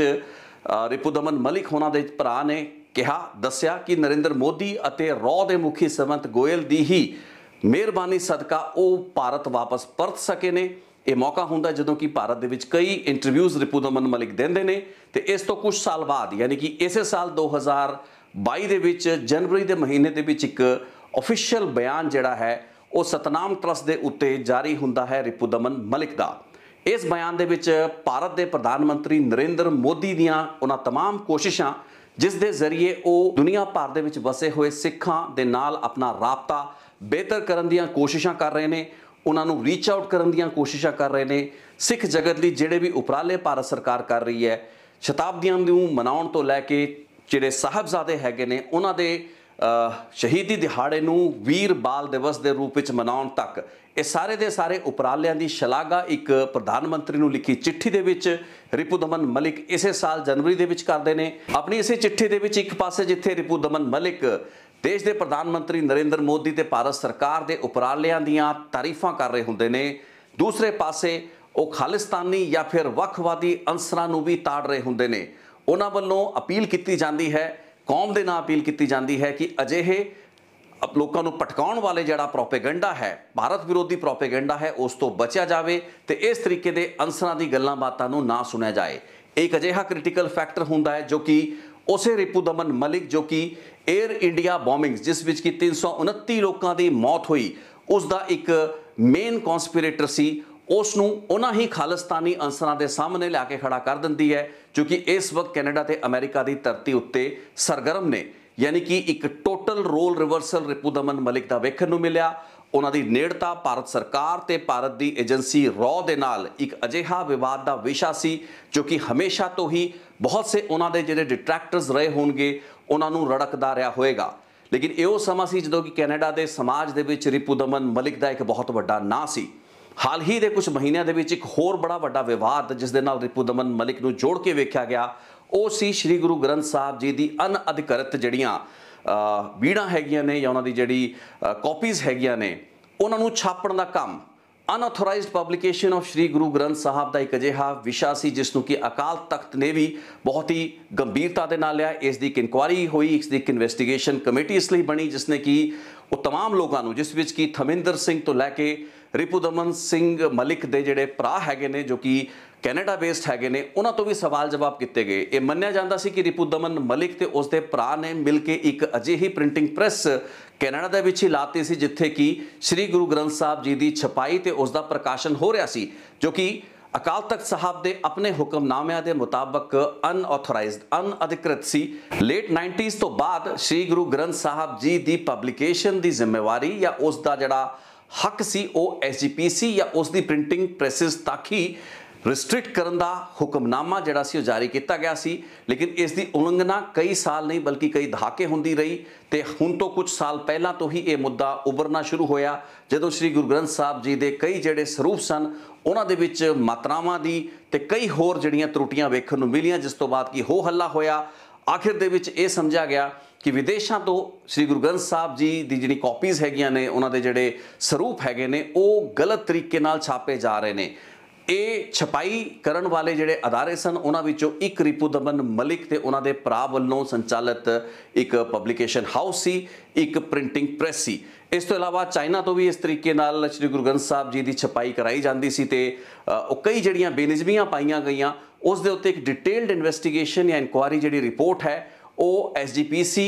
ਰਿਪੂਦਮਨ ਮਲਿਕ ਉਹਨਾਂ ਦੇ ਭਰਾ ਨੇ ਕਿਹਾ ਦੱਸਿਆ ਕਿ ਨਰਿੰਦਰ ਮੋਦੀ ਅਤੇ ਰੌ ਦੇ ਮੁਖੀ ਸਮੰਤ ਗੋਇਲ ਦੀ ਹੀ ਮਿਹਰਬਾਨੀ ਸਦਕਾ ਉਹ ਭਾਰਤ ਵਾਪਸ ਪਰਤ ਸਕੇ ਨੇ ਇਹ ਮੌਕਾ ਹੁੰਦਾ ਜਦੋਂ ਕਿ ਭਾਰਤ ਦੇ ਵਿੱਚ ਕਈ ਇੰਟਰਵਿਊਜ਼ ਰਿਪੂਦਮਨ ਮਲਿਕ ਦਿੰਦੇ ਨੇ ਤੇ ਇਸ ਤੋਂ ਕੁਝ ਸਾਲ ਬਾਅਦ ਯਾਨੀ ਕਿ ਇਸੇ ਸਾਲ 2022 ਦੇ ਵਿੱਚ ਜਨਵਰੀ ਦੇ ਮਹੀਨੇ ਦੇ ਵਿੱਚ ਇੱਕ ਅਫੀਸ਼ੀਅਲ ਬਿਆਨ ਜਿਹੜਾ ਹੈ ਉਹ ਸਤਨਾਮ ਟਰਸਟ ਦੇ ਉੱਤੇ ਜਾਰੀ ਹੁੰਦਾ ਹੈ ਰਿਪੂਦਮਨ ਮਲਿਕ ਦਾ ਇਸ ਬਿਆਨ ਦੇ ਵਿੱਚ ਭਾਰਤ ਦੇ ਪ੍ਰਧਾਨ ਮੰਤਰੀ ਨਰਿੰਦਰ ਮੋਦੀ ਦੀਆਂ ਉਹਨਾਂ तमाम ਕੋਸ਼ਿਸ਼ਾਂ ਜਿਸ ਦੇ ਜ਼ਰੀਏ ਉਹ ਦੁਨੀਆ ਭਰ ਦੇ ਵਿੱਚ ਵਸੇ ਹੋਏ ਸਿੱਖਾਂ ਦੇ ਨਾਲ ਆਪਣਾ ਰਾਬਤਾ ਬਿਹਤਰ ਕਰਨ ਦੀਆਂ ਕੋਸ਼ਿਸ਼ਾਂ ਕਰ ਰਹੇ ਨੇ ਉਹਨਾਂ ਨੂੰ ਰੀਚ ਆਊਟ ਕਰਨ ਦੀਆਂ ਕੋਸ਼ਿਸ਼ਾਂ ਕਰ ਰਹੇ ਨੇ ਸਿੱਖ ਜਗਤ ਲਈ ਜਿਹੜੇ ਵੀ ਉਪਰਾਲੇ ਭਾਰਤ ਸਰਕਾਰ ਕਰ ਰਹੀ ਹੈ ਸ਼ਤਾਬਦੀਆਂ ਨੂੰ ਮਨਾਉਣ ਤੋਂ ਲੈ ਕੇ ਜਿਹੜੇ ਸਾਹਿਬਜ਼ਾਦੇ ਹੈਗੇ ਨੇ ਉਹਨਾਂ ਦੇ ਸ਼ਹੀਦੀ ਦਿਹਾੜੇ ਨੂੰ ਵੀਰ ਬਾਲ ਦਿਵਸ ਦੇ ਰੂਪ ਵਿੱਚ ਮਨਾਉਣ ਤੱਕ ਇਹ ਸਾਰੇ ਦੇ ਸਾਰੇ ਉਪਰਾਲਿਆਂ ਦੀ ਸ਼ਲਾਘਾ ਇੱਕ ਪ੍ਰਧਾਨ ਮੰਤਰੀ ਨੂੰ ਲਿਖੀ ਚਿੱਠੀ ਦੇ ਵਿੱਚ ਰਿਪੂ ਦਮਨ ਮਲਿਕ ਇਸੇ ਸਾਲ ਜਨਵਰੀ ਦੇ ਵਿੱਚ ਕਰਦੇ ਨੇ ਆਪਣੀ ਇਸੇ ਚਿੱਠੀ ਦੇ ਵਿੱਚ ਇੱਕ ਪਾਸੇ ਜਿੱਥੇ ਰਿਪੂ ਦਮਨ ਮਲਿਕ ਦੇਸ਼ ਦੇ ਪ੍ਰਧਾਨ ਮੰਤਰੀ ਨਰਿੰਦਰ ਮੋਦੀ ਤੇ ਭਾਰਤ ਸਰਕਾਰ ਦੇ ਉਪਰਾਲਿਆਂ ਦੀਆਂ ਤਾਰੀਫਾਂ ਕਰ ਰਹੇ ਹੁੰਦੇ ਨੇ ਦੂਸਰੇ ਪਾਸੇ ਉਹ ਖਾਲਿਸਤਾਨੀ ਜਾਂ ਫਿਰ ਵੱਖਵਾਦੀ ਅੰਸਰਾਂ ਨੂੰ ਵੀ ਤਾੜ ਰਹੇ ਹੁੰਦੇ ਨੇ ਉਹਨਾਂ ਵੱਲੋਂ ਅਪੀਲ ਕੀਤੀ ਜਾਂਦੀ ਹੈ ਕੌਮ ਦੇ ਨਾਂ ਅਪੀਲ ਕੀਤੀ ਜਾਂਦੀ ਹੈ ਕਿ ਅਜਿਹੇ ਲੋਕਾਂ ਨੂੰ ਪਟਕਾਉਣ ਵਾਲੇ ਜਿਹੜਾ ਪ੍ਰੋਪੇਗੈਂਡਾ ਹੈ ਭਾਰਤ ਵਿਰੋਧੀ ਪ੍ਰੋਪੇਗੈਂਡਾ ਹੈ ਉਸ ਤੋਂ ਬਚਿਆ ਜਾਵੇ ਤੇ ਇਸ ਤਰੀਕੇ ਦੇ ਅੰਸਰਾਂ ਦੀ ਗੱਲਾਂ ਬਾਤਾਂ ਨੂੰ ਨਾ ਸੁਣਿਆ ਜਾਏ ਇੱਕ ਅਜਿਹਾ ਕ੍ਰਿਟੀਕਲ ਫੈਕਟਰ ਹੁੰਦਾ ਹੈ ਜੋ ਕਿ ਉਸੇ ਰਿਪੂ ਦਮਨ ਮਲਿਕ ਜੋ ਕਿ 에ਅਰ ਇੰਡੀਆ ਬੋmbings ਜਿਸ ਵਿੱਚ ਕਿ 329 ਲੋਕਾਂ ਦੀ ਮੌਤ ਹੋਈ ਉਸ ਦਾ ਇੱਕ ਮੇਨ ਕਨਸਪੀਰੇਟਰ ਸੀ ਉਸ ਨੂੰ ਉਹਨਾਂ ਹੀ ਖਾਲਸਤਾਨੀ ਅੰਸਰਾਂ ਦੇ ਸਾਹਮਣੇ ਲਿਆ ਕੇ ਖੜਾ ਕਰ ਦਿੰਦੀ ਹੈ ਕਿਉਂਕਿ ਇਸ ਵਕਤ ਕੈਨੇਡਾ ਤੇ ਅਮਰੀਕਾ ਦੀ ਧਰਤੀ ਉੱਤੇ ਸਰਗਰਮ ਨੇ ਯਾਨੀ ਕਿ ਇੱਕ total role reversal Ripudaman Malik ਦਾ ਵੇਖਣ ਨੂੰ ਮਿਲਿਆ ਉਹਨਾਂ ਦੀ ਨੇੜਤਾ ਭਾਰਤ ਸਰਕਾਰ ਤੇ ਭਾਰਤ ਦੀ ਏਜੰਸੀ ਰੋ ਦੇ ਨਾਲ ਇੱਕ ਅਜਿਹਾ ਵਿਵਾਦ ਦਾ ਵਿਸ਼ਾ ਸੀ ਜੋ ਕਿ ਹਮੇਸ਼ਾ ਤੋਂ ਹੀ ਬਹੁਤ ਸੇ ਉਹਨਾਂ ਦੇ ਜਿਹੜੇ ਡਿਟਰੈਕਟਰਸ ਰਹੇ ਹੋਣਗੇ ਉਹਨਾਂ ਨੂੰ ਰੜਕਦਾ ਰਿਹਾ ਹੋਵੇਗਾ ਲੇਕਿਨ ਇਹੋ ਸਮਾਂ ਸੀ ਜਦੋਂ ਕਿ ਕੈਨੇਡਾ ਦੇ ਸਮਾਜ ਦੇ ਵਿੱਚ ਰਿਪੂਦਮਨ ਮਲਿਕ ਦਾ ਇੱਕ ਬਹੁਤ ਵੱਡਾ ਨਾਂ ਸੀ ਹਾਲ ਹੀ ਦੇ ਕੁਝ ਮਹੀਨਿਆਂ ਦੇ ਵਿੱਚ ਇੱਕ ਹੋਰ ਬੜਾ ਵੱਡਾ ਵਿਵਾਦ ਜਿਸ ਦੇ ਨਾਲ ਰਿਪੂ ਦਮਨ ਮਲਿਕ ਨੂੰ ਜੋੜ ਕੇ ਵੇਖਿਆ ਗਿਆ ਉਹ ਸੀ ਸ੍ਰੀ ਗੁਰੂ ਗ੍ਰੰਥ ਸਾਹਿਬ ਜੀ ਦੀ ਅਨਅਧਿਕਾਰਤ ਜਿਹੜੀਆਂ ਬੀੜਾਂ ਹੈਗੀਆਂ ਨੇ ਜਾਂ ਉਹਨਾਂ ਦੀ ਜਿਹੜੀ ਕਾਪੀਜ਼ ਹੈਗੀਆਂ ਨੇ ਉਹਨਾਂ ਨੂੰ ਛਾਪਣ ਦਾ ਕੰਮ unauthorised publication of Sri Guru Granth Sahib ਦਾ ਇੱਕ ਅਜਿਹਾ ਵਿਸ਼ਾ ਸੀ ਜਿਸ ਨੂੰ ਕਿ ਅਕਾਲ ਤਖਤ ਨੇ ਵੀ ਬਹੁਤ ਹੀ ਗੰਭੀਰਤਾ ਦੇ ਨਾਲ ਲਿਆ ਇਸ ਦੀ ਇੱਕ ਇਨਕੁਆਰੀ ਹੋਈ ਇਸ ਦੀ ਇੱਕ ਇਨਵੈਸਟੀਗੇਸ਼ਨ ਕਮੇਟੀ ਇਸ ਲਈ ਬਣੀ ਜਿਸ ਨੇ ਕਿ ਉਹ तमाम ਲੋਕਾਂ ਨੂੰ ਜਿਸ ਵਿੱਚ ਕਿ ਥਮਿੰਦਰ ਸਿੰਘ ਤੋਂ ਲੈ ਕੇ ਰਿਪੂਦਮਨ ਸਿੰਘ ਮਲਿਕ ਦੇ ਜਿਹੜੇ ਭਰਾ ਹੈਗੇ ਨੇ ਜੋ ਕਿ ਕੈਨੇਡਾ ਬੇਸਡ ਹੈਗੇ ਨੇ ਉਹਨਾਂ ਤੋਂ ਵੀ ਸਵਾਲ ਜਵਾਬ ਕੀਤੇ ਗਏ ਇਹ ਮੰਨਿਆ ਜਾਂਦਾ ਸੀ ਕਿ ਰਿਪੂਦਮਨ ਮਲਿਕ ਤੇ ਉਸ ਦੇ ਭਰਾ ਨੇ ਮਿਲ ਕੇ ਇੱਕ ਅਜਿਹੀ ਪ੍ਰਿੰਟਿੰਗ ਪ੍ਰੈਸ ਕੈਨੇਡਾ ਦੇ ਵਿੱਚ ਹੀ ਲਾਤੀ ਸੀ ਜਿੱਥੇ ਕਿ ਸ੍ਰੀ ਗੁਰੂ ਗ੍ਰੰਥ ਸਾਹਿਬ ਜੀ ਦੀ ਛਪਾਈ ਤੇ ਉਸ ਦਾ ਪ੍ਰਕਾਸ਼ਨ ਹੋ ਰਿਹਾ ਸੀ ਜੋ ਕਿ ਅਕਾਲ ਤਖਤ ਸਾਹਿਬ ਦੇ ਆਪਣੇ ਹੁਕਮਨਾਮਿਆਂ ਦੇ ਮੁਤਾਬਕ ਅਨਆਥੋਰਾਈਜ਼ਡ ਅਨਅਧਿਕ੍ਰਿਤ ਸੀ ਲੇਟ 90s ਤੋਂ ਬਾਅਦ ਸ੍ਰੀ ਗੁਰੂ ਗ੍ਰੰਥ ਸਾਹਿਬ ਜੀ ਦੀ ਪਬਲਿਕੇਸ਼ਨ ਦੀ ਜ਼ਿੰਮੇਵਾਰੀ ਜਾਂ ਉਸ ਦਾ ਜਿਹੜਾ ਹੱਕ ਸੀ ਉਹ ਐਸਜੀਪੀਸੀ ਜਾਂ ਉਸ ਦੀ ਪ੍ਰਿੰਟਿੰਗ ਪ੍ਰੈਸਿਸ ਤੱਕ ਹੀ ਰਿਸਟ੍ਰਿਕਟ ਕਰਨ ਦਾ ਹੁਕਮਨਾਮਾ ਜਿਹੜਾ ਸੀ ਉਹ ਜਾਰੀ ਕੀਤਾ ਗਿਆ ਸੀ ਲੇਕਿਨ ਇਸ ਦੀ ਉਲੰਘਣਾ ਕਈ ਸਾਲ ਨਹੀਂ ਬਲਕਿ ਕਈ ਦਹਾਕੇ ਹੁੰਦੀ ਰਹੀ ਤੇ ਹੁਣ ਤੋਂ ਕੁਝ ਸਾਲ ਪਹਿਲਾਂ ਤੋਂ ਹੀ ਇਹ ਮੁੱਦਾ ਉੱਭਰਨਾ ਸ਼ੁਰੂ ਹੋਇਆ ਜਦੋਂ ਸ੍ਰੀ ਗੁਰੂ ਗ੍ਰੰਥ ਸਾਹਿਬ ਜੀ ਦੇ ਕਈ ਜਿਹੜੇ ਸਰੂਪ ਸਨ ਉਹਨਾਂ ਦੇ ਵਿੱਚ ਮਾਤਰਾਵਾਂ ਦੀ ਤੇ ਕਈ ਹੋਰ ਜਿਹੜੀਆਂ ਤਰੁੱਟੀਆਂ ਵੇਖਣ ਨੂੰ ਮਿਲੀਆਂ ਜਿਸ ਤੋਂ ਬਾਅਦ ਕੀ ਹੋ ਹੱਲਾ ਹੋਇਆ ਆਖਿਰ ਦੇ ਵਿੱਚ ਇਹ ਸਮਝਿਆ ਗਿਆ ਕਿ ਵਿਦੇਸ਼ਾਂ ਤੋਂ ਸ੍ਰੀ ਗੁਰੂ ਗ੍ਰੰਥ ਸਾਹਿਬ ਜੀ ਦੀ ਜਿਹੜੀ ਕਾਪੀਜ਼ ਹੈਗੀਆਂ ਨੇ ਉਹਨਾਂ ਦੇ ਜਿਹੜੇ ਸਰੂਪ ਹੈਗੇ ਨੇ ਉਹ ਗਲਤ ਤਰੀਕੇ ਨਾਲ ਛਾਪੇ ਜਾ ਰਹੇ ਨੇ ਇਹ ਛਪਾਈ ਕਰਨ ਵਾਲੇ ਜਿਹੜੇ ਅਦਾਰੇ ਸਨ ਉਹਨਾਂ ਵਿੱਚੋਂ ਇੱਕ ਰਿਪੂਦਮਨ ਮਲਿਕ ਤੇ ਉਹਨਾਂ ਦੇ ਭਰਾ ਵੱਲੋਂ ਸੰਚਾਲਿਤ ਇੱਕ ਪਬਲੀਕੇਸ਼ਨ ਹਾਊਸ ਸੀ ਇੱਕ ਪ੍ਰਿੰਟਿੰਗ ਪ੍ਰੈਸ ਸੀ ਇਸ ਤੋਂ ਇਲਾਵਾ ਚਾਈਨਾ ਤੋਂ ਵੀ ਇਸ ਤਰੀਕੇ ਨਾਲ ਸ੍ਰੀ ਗੁਰੂ ਗ੍ਰੰਥ ਸਾਹਿਬ ਜੀ ਦੀ ਛਪਾਈ ਕਰਾਈ ਜਾਂਦੀ ਸੀ ਤੇ ਉਹ ਕਈ ਜਿਹੜੀਆਂ ਬੇਨਿਜ਼ਮੀਆਂ ਪਾਈਆਂ ਗਈਆਂ ਉਸ ਦੇ ਉੱਤੇ ਇੱਕ ਡਿਟੇਲਡ ਇਨਵੈਸਟੀਗੇਸ਼ਨ ਜਾਂ ਇਨਕੁਆਰੀ ਜਿਹੜੀ ਰਿਪੋਰਟ ਹੈ ਉਹ ਐਸਜੀਪੀਸੀ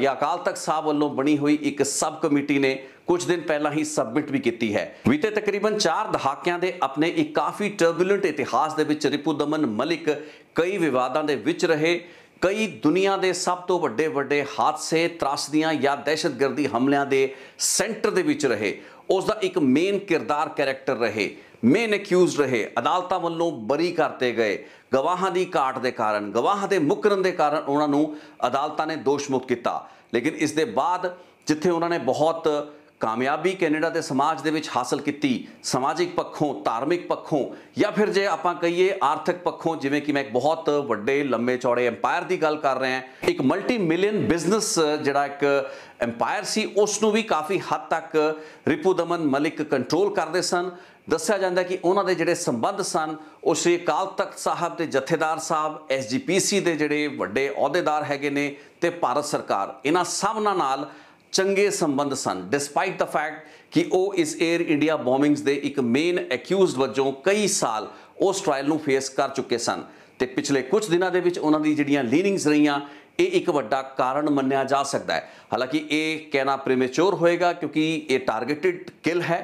ਜਾਂ ਅਕਾਲ ਤਖਤ ਸਾਹਿਬ ਵੱਲੋਂ ਬਣੀ ਹੋਈ ਇੱਕ ਸਬ ਕਮੇਟੀ ਨੇ ਕੁਝ ਦਿਨ ਪਹਿਲਾਂ ਹੀ ਸਬਮਿਟ ਵੀ ਕੀਤੀ ਹੈ ਬੀਤੇ ਤਕਰੀਬਨ 4 ਦਹਾਕਿਆਂ ਦੇ ਆਪਣੇ ਇੱਕ ਕਾਫੀ ਟਰਬੂਲੈਂਟ ਇਤਿਹਾਸ ਦੇ ਵਿੱਚ ਰਿਪੂ ਦਮਨ ਮਲਿਕ ਕਈ ਵਿਵਾਦਾਂ ਦੇ ਵਿੱਚ ਰਹੇ ਕਈ ਦੁਨੀਆ ਦੇ ਸਭ ਤੋਂ ਵੱਡੇ ਵੱਡੇ ਹਾਦਸੇ ਤਰਾਸਦੀਆਂ ਜਾਂ ਦਹਿਸ਼ਤਗਰਦੀ ਹਮਲਿਆਂ ਦੇ ਸੈਂਟਰ ਦੇ ਵਿੱਚ ਰਹੇ ਉਸ ਦਾ ਇੱਕ ਮੇਨ ਕਿਰਦਾਰ ਕੈਰੈਕਟਰ ਰਹੇ ਮੇਨ ਅਕਿਊਜ਼ ਰਹੇ ਅਦਾਲਤਾਂ ਵੱਲੋਂ ਬਰੀ ਕਰਤੇ ਗਏ ਗਵਾਹਾਂ ਦੀ ਘਾਟ ਦੇ ਕਾਰਨ ਗਵਾਹਾਂ ਦੇ ਮੁਕਰਨ ਦੇ ਕਾਰਨ ਉਹਨਾਂ ਨੂੰ ਅਦਾਲਤਾਂ ਨੇ ਦੋਸ਼ਮੁਕਤ ਕੀਤਾ ਲੇਕਿਨ ਇਸ ਦੇ ਬਾਅਦ ਜਿੱਥੇ ਉਹਨਾਂ ਨੇ ਬਹੁਤ ਕਾਮਯਾਬੀ ਕੈਨੇਡਾ ਦੇ ਸਮਾਜ ਦੇ ਵਿੱਚ ਹਾਸਲ ਕੀਤੀ ਸਮਾਜਿਕ ਪੱਖੋਂ ਧਾਰਮਿਕ ਪੱਖੋਂ ਜਾਂ ਫਿਰ ਜੇ ਆਪਾਂ ਕਹੀਏ ਆਰਥਿਕ ਪੱਖੋਂ ਜਿਵੇਂ ਕਿ ਮੈਂ ਇੱਕ ਬਹੁਤ ਵੱਡੇ ਲੰਮੇ ਚੌੜੇ ਐਮਪਾਇਰ ਦੀ ਗੱਲ ਕਰ ਰਹੇ ਹਾਂ ਇੱਕ ਮਲਟੀ ਮਿਲੀਅਨ ਬਿਜ਼ਨਸ ਜਿਹੜਾ ਇੱਕ ਐਮਪਾਇਰ ਸੀ ਉਸ ਨੂੰ ਵੀ ਕਾਫੀ ਹੱਦ ਤੱਕ ਰਿਪੂਦਮਨ ਮਲਿਕ ਕੰਟਰੋਲ ਕਰਦੇ ਸਨ ਦੱਸਿਆ ਜਾਂਦਾ ਕਿ ਉਹਨਾਂ ਦੇ ਜਿਹੜੇ ਸੰਬੰਧ ਸਨ ਉਹ ਸ੍ਰੀ ਤੱਕ ਤਖਤ ਸਾਹਿਬ ਦੇ ਜਥੇਦਾਰ ਸਾਹਿਬ ਐਸਜੀਪੀਸੀ ਦੇ ਜਿਹੜੇ ਵੱਡੇ ਅਹੁਦੇਦਾਰ ਹੈਗੇ ਨੇ ਤੇ ਭਾਰਤ ਸਰਕਾਰ ਇਹਨਾਂ ਸਭਨਾਂ ਨਾਲ ਚੰਗੇ ਸੰਬੰਧ ਸਨ ਡਿਸਪਾਈਟ ਦਾ ਫੈਕਟ ਕਿ ਉਹ ਇਸ 에ਅਰ ਇੰਡੀਆ ਬੌਮਿੰਗਸ ਦੇ ਇੱਕ ਮੇਨ ਐਕਿਊਜ਼ਡ ਵਜੋਂ ਕਈ ਸਾਲ ਉਸ ਟ੍ਰਾਇਲ ਨੂੰ ਫੇਸ ਕਰ ਚੁੱਕੇ ਸਨ ਤੇ ਪਿਛਲੇ ਕੁਝ ਦਿਨਾਂ ਦੇ ਵਿੱਚ ਉਹਨਾਂ ਦੀ ਜਿਹੜੀਆਂ ਲੀਨਿੰਗਸ ਰਹੀਆਂ ਇਹ ਇੱਕ ਵੱਡਾ ਕਾਰਨ ਮੰਨਿਆ ਜਾ ਸਕਦਾ ਹੈ ਹਾਲਾਂਕਿ ਇਹ ਕਹਿਣਾ ਪ੍ਰੀਮੈਚੁਰ ਹੋਏਗਾ ਕਿਉਂਕਿ ਇਹ ਟਾਰਗੇਟਿਡ ਕਿਲ ਹੈ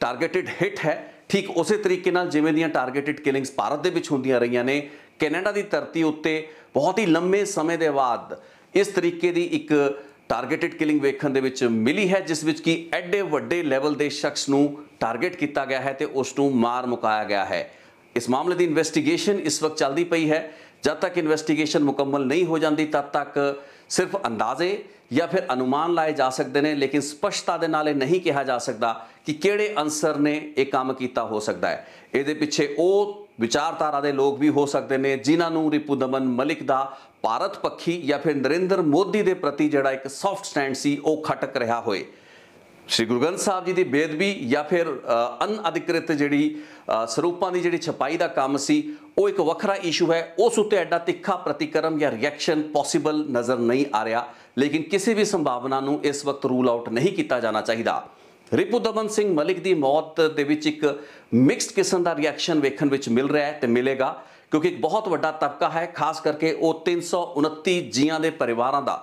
ਟਾਰਗੇਟਿਡ ਹਿੱਟ ਹੈ ਠੀਕ ਉਸੇ ਤਰੀਕੇ ਨਾਲ ਜਿਵੇਂ ਦੀਆਂ ਟਾਰਗੇਟਿਡ ਕਿਲਿੰਗਸ ਭਾਰਤ ਦੇ ਵਿੱਚ ਹੁੰਦੀਆਂ ਰਹੀਆਂ ਨੇ ਕੈਨੇਡਾ ਦੀ ਧਰਤੀ ਉੱਤੇ ਬਹੁਤ ਹੀ ਲੰਮੇ ਸਮੇਂ ਦੇ ਬਾਅਦ ਇਸ ਤਰੀਕੇ ਦੀ ਇੱਕ ਟਾਰਗੇਟਡ ਕਿਲਿੰਗ ਵੇਖਣ ਦੇ ਵਿੱਚ ਮਿਲੀ ਹੈ ਜਿਸ ਵਿੱਚ ਕਿ ਐਡੇ ਵੱਡੇ ਲੈਵਲ ਦੇ ਸ਼ਖਸ ਨੂੰ ਟਾਰਗੇਟ ਕੀਤਾ ਗਿਆ ਹੈ ਤੇ ਉਸ ਨੂੰ ਮਾਰ ਮੁਕਾਇਆ ਗਿਆ ਹੈ ਇਸ ਮਾਮਲੇ ਦੀ ਇਨਵੈਸਟੀਗੇਸ਼ਨ ਇਸ ਵਕਤ ਚੱਲਦੀ ਪਈ ਹੈ ਜਦ ਤੱਕ ਇਨਵੈਸਟੀਗੇਸ਼ਨ ਮੁਕੰਮਲ ਨਹੀਂ ਹੋ ਜਾਂਦੀ ਤਦ ਤੱਕ ਸਿਰਫ ਅੰਦਾਜ਼ੇ ਜਾਂ ਫਿਰ ਅਨੁਮਾਨ ਲਾਏ ਜਾ ਸਕਦੇ ਨੇ ਲੇਕਿਨ ਸਪਸ਼ਟਤਾ ਦੇ ਨਾਲ ਇਹ ਨਹੀਂ ਕਿਹਾ ਜਾ ਸਕਦਾ ਕਿ ਕਿਹੜੇ ਅੰਸਰ ਨੇ ਇਹ ਕੰਮ ਕੀਤਾ ਹੋ ਸਕਦਾ ਹੈ ਇਹਦੇ ਪਿੱਛੇ ਉਹ ਵਿਚਾਰਧਾਰਾ ਦੇ ਲੋਕ ਵੀ ਹੋ ਸਕਦੇ ਨੇ ਜਿਨ੍ਹਾਂ ਨੂੰ ਰਿਪੂਦਮਨ ਦਮਨ ਮਲਿਕ ਦਾ ਭਾਰਤ ਪੱਖੀ ਜਾਂ ਫਿਰ ਨਰਿੰਦਰ ਮੋਦੀ ਦੇ ਪ੍ਰਤੀ ਜਿਹੜਾ ਇੱਕ ਸੌਫਟ ਸਟੈਂਡ ਸੀ ਉਹ ਖਟਕ ਰਿਹਾ ਹੋਏ ਸ੍ਰੀ ਗੁਰੂ ਗ੍ਰੰਥ ਸਾਹਿਬ ਜੀ ਦੀ ਬੇਦਬੀ ਜਾਂ ਫਿਰ ਅਨਅਧਿਕ੍ਰਿਤ ਜਿਹੜੀ ਸਰੂਪਾਂ ਦੀ ਜਿਹੜੀ ਛਪਾਈ ਦਾ ਕੰਮ ਸੀ ਉਹ ਇੱਕ ਵੱਖਰਾ ਇਸ਼ੂ ਹੈ ਉਸ ਉੱਤੇ ਐਡਾ ਤਿੱਖਾ ਪ੍ਰਤੀਕਰਮ ਜਾਂ ਰਿਐਕਸ਼ਨ ਪੋਸੀਬਲ ਨਜ਼ਰ ਨਹੀਂ ਆ ਰਿਹਾ ਲੇਕਿਨ ਕਿਸੇ ਵੀ ਸੰਭਾਵਨਾ ਨੂੰ ਇਸ ਵਕਤ ਰੂਲ ਆਊਟ ਨਹੀਂ ਕੀਤਾ ਜਾਣਾ ਚਾਹੀਦਾ ਰਿਪੂ ਦਮਨ ਸਿੰਘ ਮਲਿਕ ਦੀ ਮੌਤ ਦੇ ਵਿੱਚ ਇੱਕ ਮਿਕਸਡ ਕਿਸਮ ਦਾ ਰਿਐਕਸ਼ਨ ਵੇਖਣ ਵਿੱਚ ਮਿਲ ਰਿਹਾ ਹੈ ਤੇ ਮਿਲੇਗਾ ਕਿਉਂਕਿ ਇੱਕ ਬਹੁਤ ਵੱਡਾ ਤਬਕਾ ਹੈ ਖਾਸ ਕਰਕੇ ਉਹ 329 ਜੀਆਂ ਦੇ ਪਰਿਵਾਰਾਂ ਦਾ